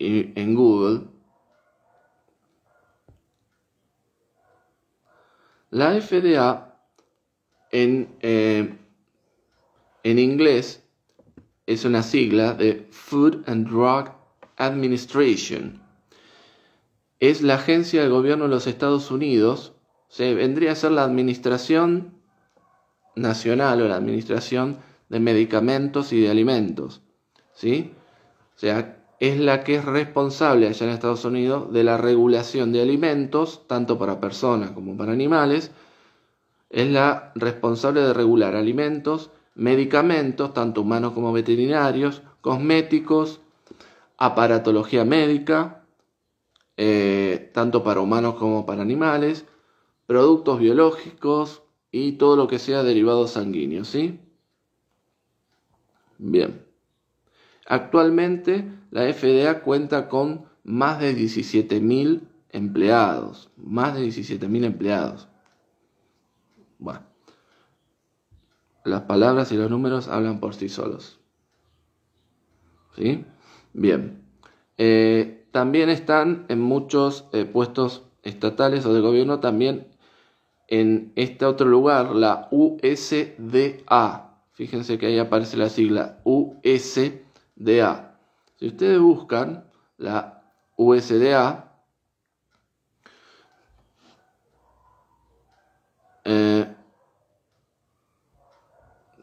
en Google. La FDA en, eh, en inglés es una sigla de Food and Drug Administration. Es la agencia del gobierno de los Estados Unidos. Se vendría a ser la administración Nacional o la Administración de Medicamentos y de Alimentos, ¿sí? O sea, es la que es responsable allá en Estados Unidos de la regulación de alimentos, tanto para personas como para animales, es la responsable de regular alimentos, medicamentos, tanto humanos como veterinarios, cosméticos, aparatología médica, eh, tanto para humanos como para animales, productos biológicos, y todo lo que sea derivado sanguíneo, ¿sí? Bien. Actualmente la FDA cuenta con más de 17.000 empleados, más de 17.000 empleados. Bueno, las palabras y los números hablan por sí solos. ¿Sí? Bien. Eh, también están en muchos eh, puestos estatales o de gobierno también en este otro lugar la USDA. Fíjense que ahí aparece la sigla USDA. Si ustedes buscan la USDA, eh,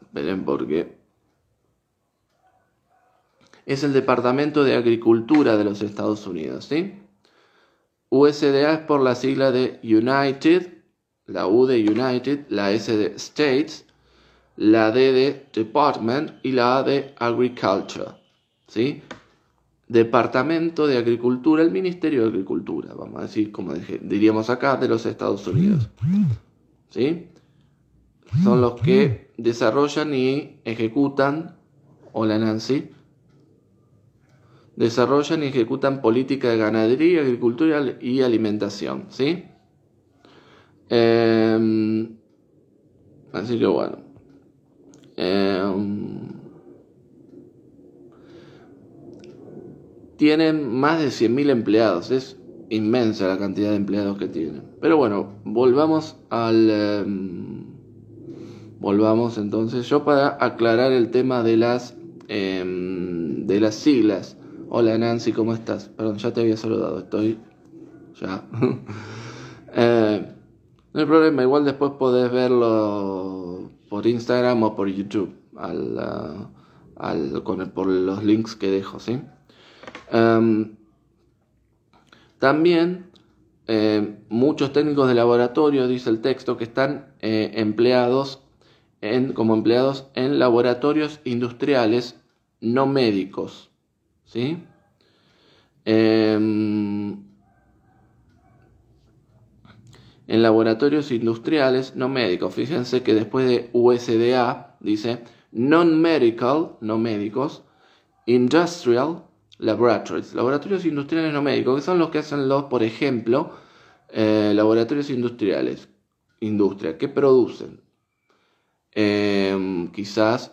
esperen porque es el Departamento de Agricultura de los Estados Unidos. USDA es por la sigla de United la U de United, la S de States, la D de Department y la A de Agriculture. ¿sí? Departamento de Agricultura, el Ministerio de Agricultura, vamos a decir, como diríamos acá, de los Estados Unidos. ¿sí? Son los que desarrollan y ejecutan, hola Nancy, desarrollan y ejecutan política de ganadería, agricultura y alimentación. ¿sí? Em, así que bueno. Em, tienen más de 100.000 empleados. Es inmensa la cantidad de empleados que tienen. Pero bueno, volvamos al... Em, volvamos entonces. Yo para aclarar el tema de las... de las siglas. Hola Nancy, ¿cómo estás? Perdón, ya te había saludado. Estoy... Ya. <laughs> eh, no hay problema, igual después podés verlo por Instagram o por YouTube ah, por los links que dejo, ¿sí? Em, también eh, muchos técnicos de laboratorio, dice el texto, que están eh, empleados en, como empleados en laboratorios industriales no médicos. ¿sí? Em, en laboratorios industriales no médicos. Fíjense que después de USDA dice non-medical, no médicos, industrial laboratories, laboratorios industriales no médicos, que son los que hacen los, por ejemplo, eh, laboratorios industriales, industria, que producen em, quizás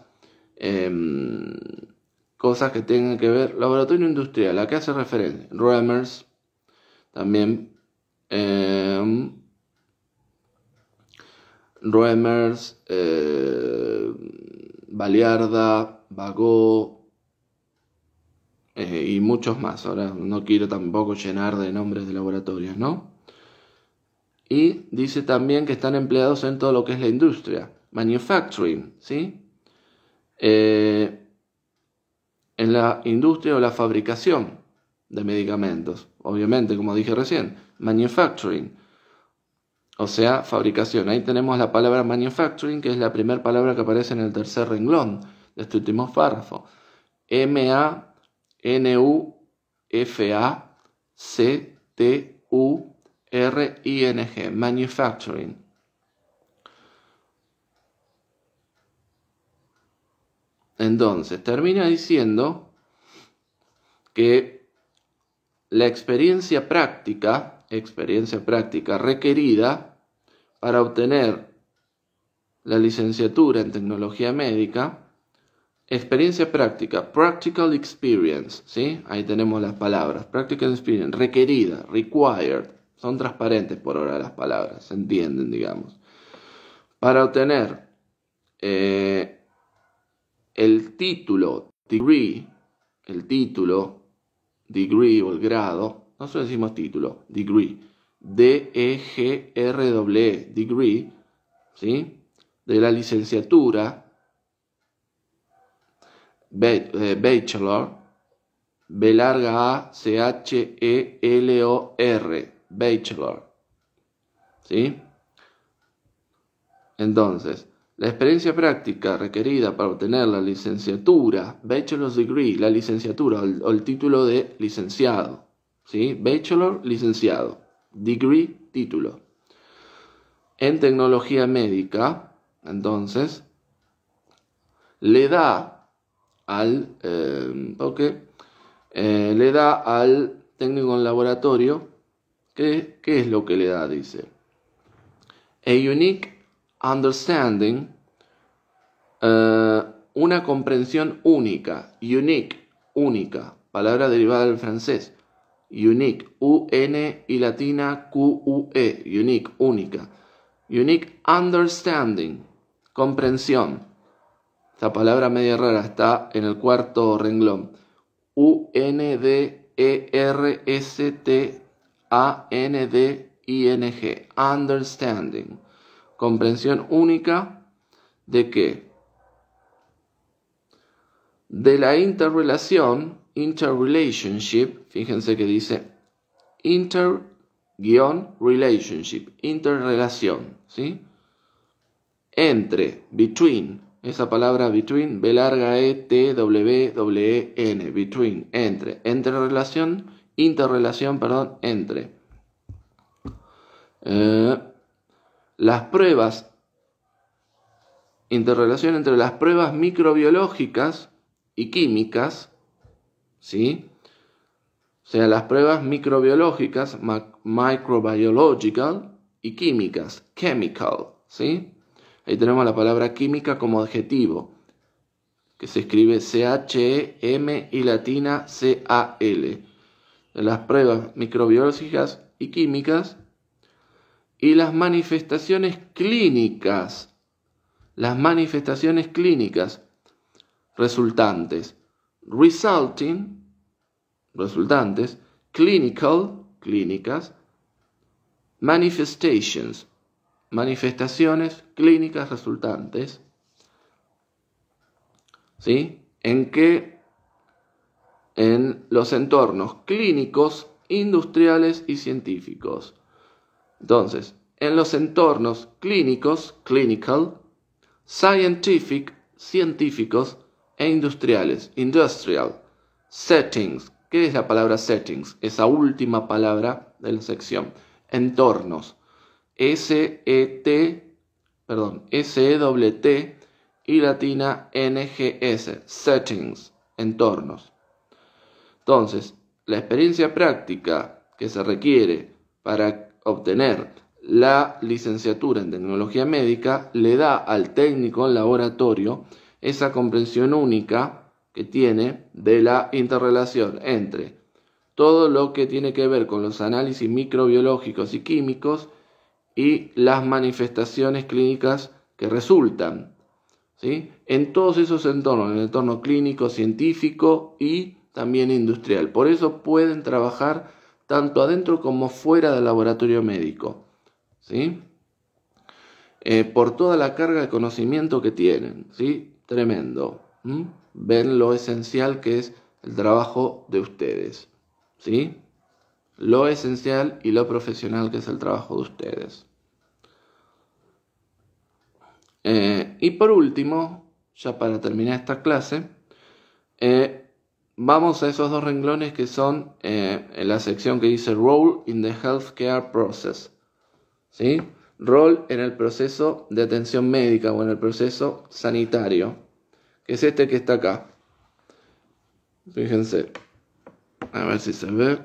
em, cosas que tengan que ver, laboratorio industrial, ¿a qué hace referencia? Remers, también. Em, Remers, Balearda, eh, Baliarda, Bagó eh, y muchos más. Ahora no quiero tampoco llenar de nombres de laboratorios, ¿no? Y dice también que están empleados en todo lo que es la industria, manufacturing, ¿sí? Eh, en la industria o la fabricación de medicamentos, obviamente, como dije recién, manufacturing o sea, fabricación. Ahí tenemos la palabra manufacturing, que es la primera palabra que aparece en el tercer renglón de este último párrafo. M-A-N-U-F-A-C-T-U-R-I-N-G, manufacturing. Entonces, termina diciendo que la experiencia práctica, experiencia práctica requerida para obtener la licenciatura en tecnología médica, experiencia práctica, practical experience, ¿sí? Ahí tenemos las palabras, practical experience, requerida, required, son transparentes por ahora las palabras, se entienden, digamos. Para obtener eh, el título, degree, el título, degree o el grado, nosotros decimos título, degree DEGRW, degree, ¿sí? De la licenciatura, eh, bachelor, B larga A, C H E L O R, bachelor, ¿sí? Entonces, la experiencia práctica requerida para obtener la licenciatura, bachelor's degree, la licenciatura o el, o el título de licenciado, ¿sí? Bachelor, licenciado degree, título. En tecnología médica, entonces, le da al, eh, eh, le da al técnico en laboratorio, ¿qué, es lo que le da? Dice, a unique understanding, eh, una comprensión única, unique, única, palabra derivada del francés unique, U-N y latina Q-U-E, unique, única. Unique understanding, comprensión. Esta palabra media rara está en el cuarto renglón. U-N-D-E-R-S-T-A-N-D-I-N-G, understanding. Comprensión única de qué? De la interrelación interrelationship, fíjense que dice inter-relationship, interrelación, ¿sí? Entre, between, esa palabra between, B larga E, T, W, W, N, between, entre, Interrelación, interrelación, perdón, entre. Eh, las pruebas, interrelación entre las pruebas microbiológicas y químicas ¿sí? O sea, las pruebas microbiológicas, microbiological y químicas, chemical, ¿sí? Ahí tenemos la palabra química como adjetivo, que se escribe c h e m y latina C-A-L. Las pruebas microbiológicas y químicas y las manifestaciones clínicas, las manifestaciones clínicas resultantes resulting, resultantes, clinical, clínicas, manifestations, manifestaciones clínicas resultantes, ¿sí? En qué, en los entornos clínicos, industriales y científicos. Entonces, en los entornos clínicos, clinical, scientific, científicos, e industriales, industrial, settings. ¿Qué es la palabra settings? Esa última palabra de la sección. Entornos. S-E-T, perdón, s e y latina NGS, settings, entornos. Entonces, la experiencia práctica que se requiere para obtener la licenciatura en tecnología médica le da al técnico en laboratorio esa comprensión única que tiene de la interrelación entre todo lo que tiene que ver con los análisis microbiológicos y químicos y las manifestaciones clínicas que resultan. ¿sí? En todos esos entornos, en el entorno clínico, científico y también industrial. Por eso pueden trabajar tanto adentro como fuera del laboratorio médico. ¿sí? Eh, por toda la carga de conocimiento que tienen. ¿sí? tremendo. Ven lo esencial que es el trabajo de ustedes. ¿Sí? Lo esencial y lo profesional que es el trabajo de ustedes. Eh, y por último, ya para terminar esta clase, eh, vamos a esos dos renglones que son eh, en la sección que dice Role in the Healthcare Process. ¿Sí? en el proceso de atención médica o en el proceso sanitario que es este que está acá. Fíjense, a ver si se ve.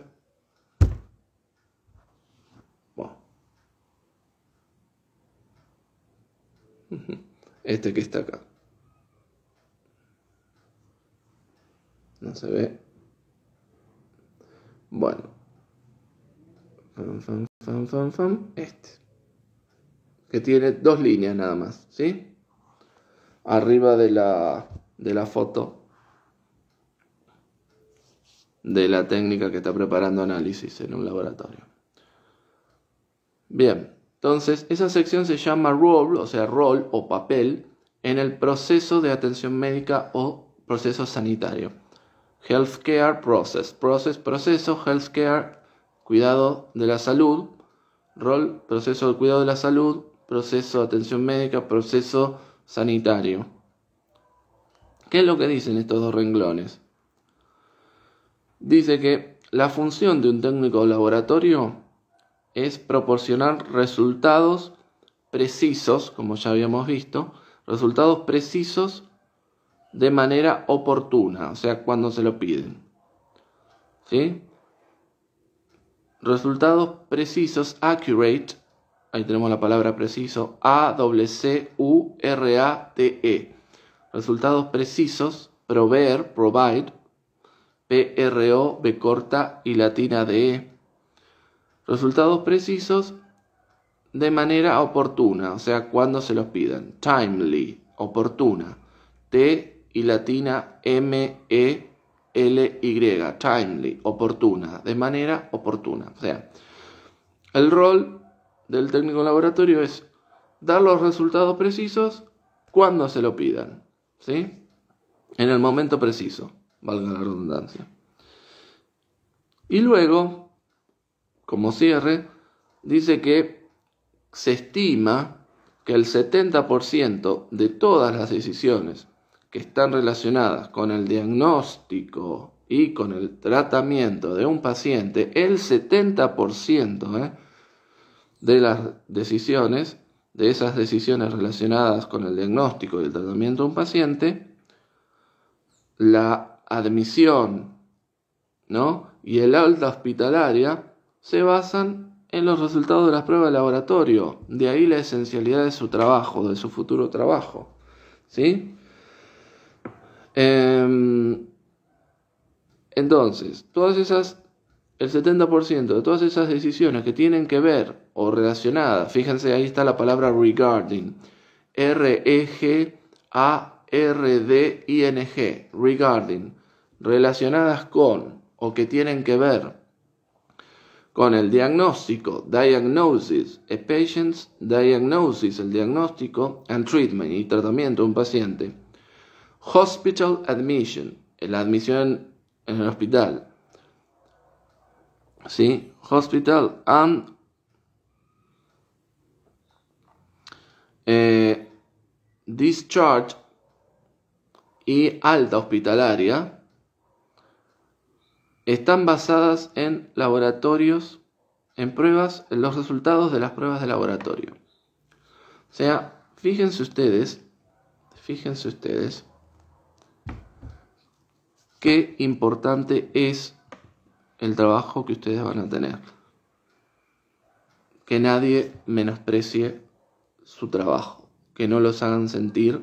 <laughs> Este que está acá. No se ve. Bueno. Este. Que tiene dos líneas nada más, ¿sí? arriba de la, foto de la técnica que está preparando análisis en un laboratorio. Bien, entonces esa sección se llama role o sea, rol o papel en el proceso de atención médica o proceso sanitario. Healthcare process, process, proceso, healthcare, cuidado de la salud, rol, proceso de cuidado de la salud, proceso de atención médica, proceso sanitario. ¿Qué es lo que dicen estos dos renglones? Dice que la función de un técnico de laboratorio es proporcionar resultados precisos, como ya habíamos visto, resultados precisos de manera oportuna, o sea, cuando se lo piden. ¿Sí? Resultados precisos, accurate, ahí tenemos la palabra preciso, A W C U R A T E. Resultados precisos, proveer, provide, P R O B corta y latina D E. Resultados precisos de manera oportuna, o sea, cuando se los pidan. Timely, oportuna. T y latina M E L Y, timely, oportuna, de manera oportuna. O sea, el rol del técnico laboratorio es dar los resultados precisos cuando se lo pidan, ¿sí? En el momento preciso, valga la redundancia. Y luego, como cierre, dice que se estima que el 70% de todas las decisiones que están relacionadas con el diagnóstico y con el tratamiento de un paciente, el 70%, ¿eh? de las decisiones, de esas decisiones relacionadas con el diagnóstico y el tratamiento de un paciente, la admisión ¿no? y el alta hospitalaria se basan en los resultados de las pruebas de laboratorio, de ahí la esencialidad de su trabajo, de su futuro trabajo. ¿sí? Em, entonces, todas esas el 70% de todas esas decisiones que tienen que ver o relacionadas, fíjense ahí está la palabra regarding, R-E-G-A-R-D-I-N-G, regarding, relacionadas con o que tienen que ver con el diagnóstico, diagnosis, a patient's diagnosis, el diagnóstico, and treatment y tratamiento de un paciente. Hospital admission, la admisión en el hospital. Hospital and eh, discharge y alta hospitalaria están basadas en laboratorios, en pruebas, en los resultados de las pruebas de laboratorio. O sea, fíjense ustedes, fíjense ustedes qué importante es el trabajo que ustedes van a tener. Que nadie menosprecie su trabajo, que no los hagan sentir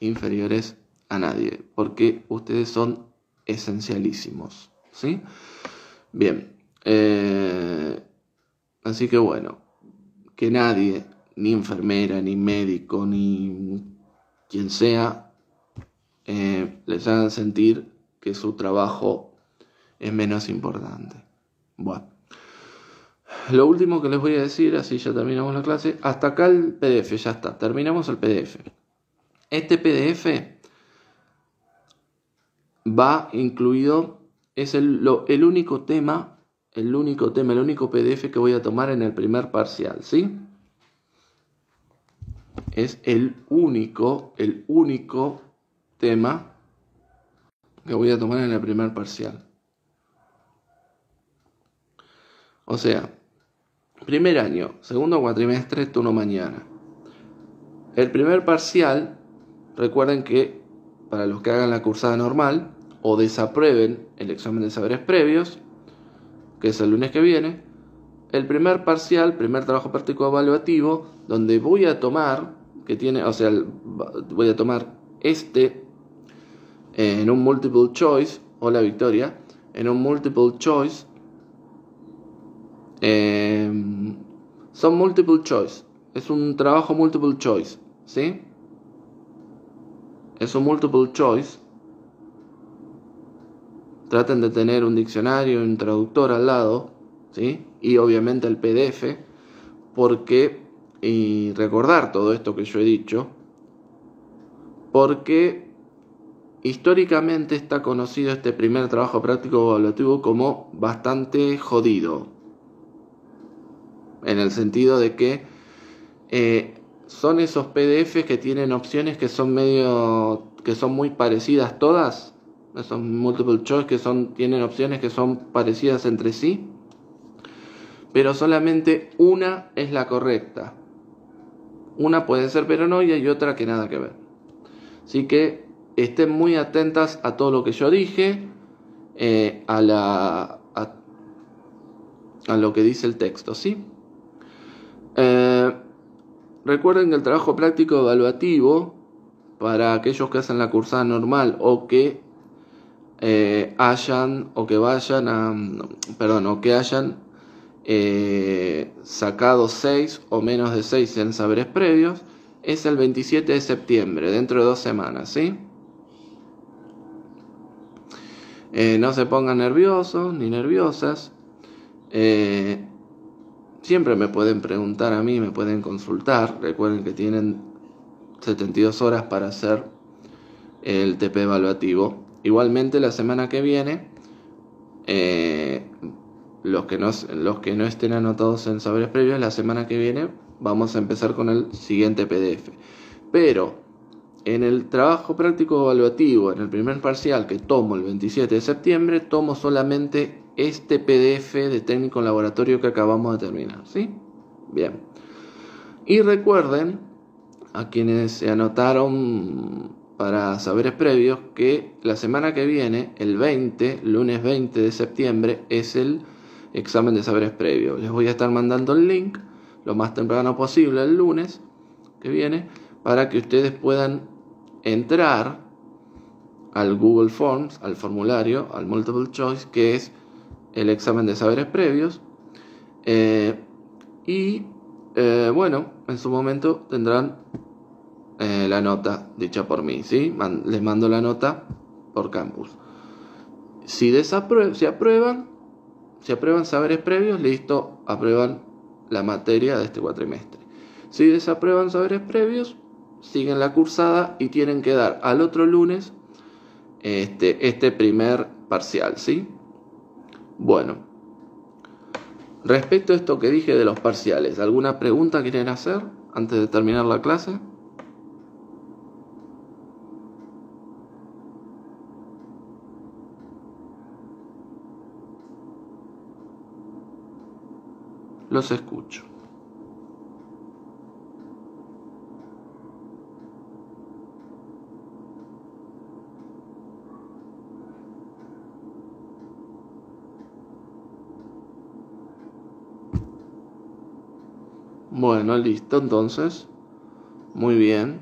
inferiores a nadie, porque ustedes son esencialísimos, ¿sí? Bien, eh, así que bueno, que nadie, ni enfermera, ni médico, ni quien sea, eh, les hagan sentir que su trabajo es menos importante. Bueno. Lo último que les voy a decir, así ya terminamos la clase. Hasta acá el PDF, ya está. Terminamos el PDF. Este PDF va incluido, es el, único tema, el único tema, el único PDF que voy a tomar en el primer parcial, ¿sí? Es el único, el único tema que voy a tomar en el primer parcial. O sea, primer año, segundo cuatrimestre, turno mañana. El primer parcial, recuerden que para los que hagan la cursada normal o desaprueben el examen de saberes previos, que es el lunes que viene, el primer parcial, primer trabajo práctico evaluativo, donde voy a tomar, que tiene, o sea, voy a tomar este en un multiple choice, o la victoria, en un multiple choice Em, son multiple choice. Es un trabajo multiple choice. ¿Sí? Es un multiple choice. Traten de tener un diccionario, un traductor al lado. Y obviamente el PDF. Porque, y recordar todo esto que yo he dicho. Porque históricamente está conocido este primer trabajo práctico evaluativo como bastante jodido, en el sentido de que eh, son esos PDFs que tienen opciones que son medio que son muy parecidas todas, esos multiple choice que son tienen opciones que son parecidas entre sí, pero solamente una es la correcta. Una puede ser pero no y hay otra que nada que ver. Así que estén muy atentas a todo lo que yo dije, eh, a la a, a lo que dice el texto, ¿sí? Eh, recuerden que el trabajo práctico evaluativo, para aquellos que hacen la cursada normal o que eh, hayan o que vayan a, perdón, o que hayan eh, sacado 6 o menos de 6 en saberes previos, es el 27 de septiembre, dentro de dos semanas, ¿sí? no se pongan nerviosos ni nerviosas. Siempre me pueden preguntar a mí, me pueden consultar. Recuerden que tienen 72 horas para hacer el TP evaluativo. Igualmente la semana que viene, eh, los, que no, los que no estén anotados en saberes previos, la semana que viene vamos a empezar con el siguiente PDF. Pero en el trabajo práctico evaluativo, en el primer parcial que tomo el 27 de septiembre, tomo solamente este PDF de técnico laboratorio que acabamos de terminar, ¿sí? Bien. Y recuerden a quienes se anotaron para saberes previos que la semana que viene, el 20, lunes 20 de septiembre, es el examen de saberes previos. Les voy a estar mandando el link lo más temprano posible, el lunes que viene, para que ustedes puedan entrar al Google Forms, al formulario, al Multiple Choice, que es el examen de saberes previos. Eh, y eh, bueno, en su momento tendrán eh, la nota dicha por mí, ¿sí? les mando la nota por campus. Si, si aprueban, si aprueban saberes previos, listo, aprueban la materia de este cuatrimestre. Si desaprueban saberes previos, siguen la cursada y tienen que dar al otro lunes este, este primer parcial, ¿sí? Bueno, respecto a esto que dije de los parciales, ¿alguna pregunta quieren hacer antes de terminar la clase? Los escucho. Bueno, listo, entonces. Muy bien.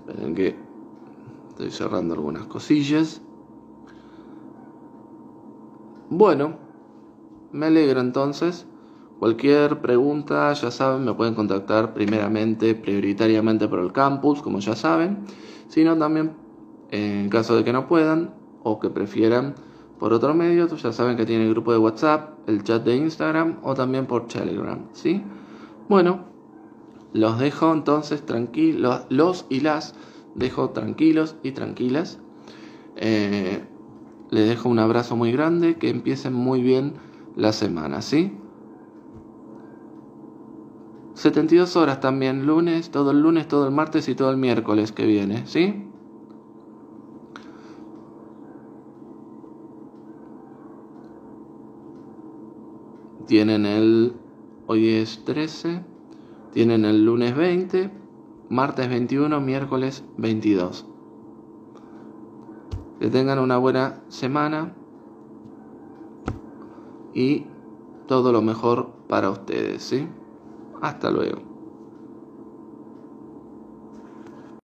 Esperen que estoy cerrando algunas cosillas. Bueno, me alegro entonces. Cualquier pregunta, ya saben, me pueden contactar primeramente, prioritariamente por el campus, como ya saben, sino también en caso de que no puedan o que prefieran por otro medio, ya saben que tiene el grupo de WhatsApp, el chat de Instagram o también por Telegram, ¿sí? Bueno, los dejo entonces tranquilos, los y las dejo tranquilos y tranquilas. Eh, les dejo un abrazo muy grande, que empiecen muy bien la semana, ¿sí? 72 horas también, lunes, todo el lunes, todo el martes y todo el miércoles que viene, ¿sí? tienen el, hoy es 13, tienen el lunes 20, martes 21, miércoles 22. Que tengan una buena semana y todo lo mejor para ustedes, ¿sí? Hasta luego.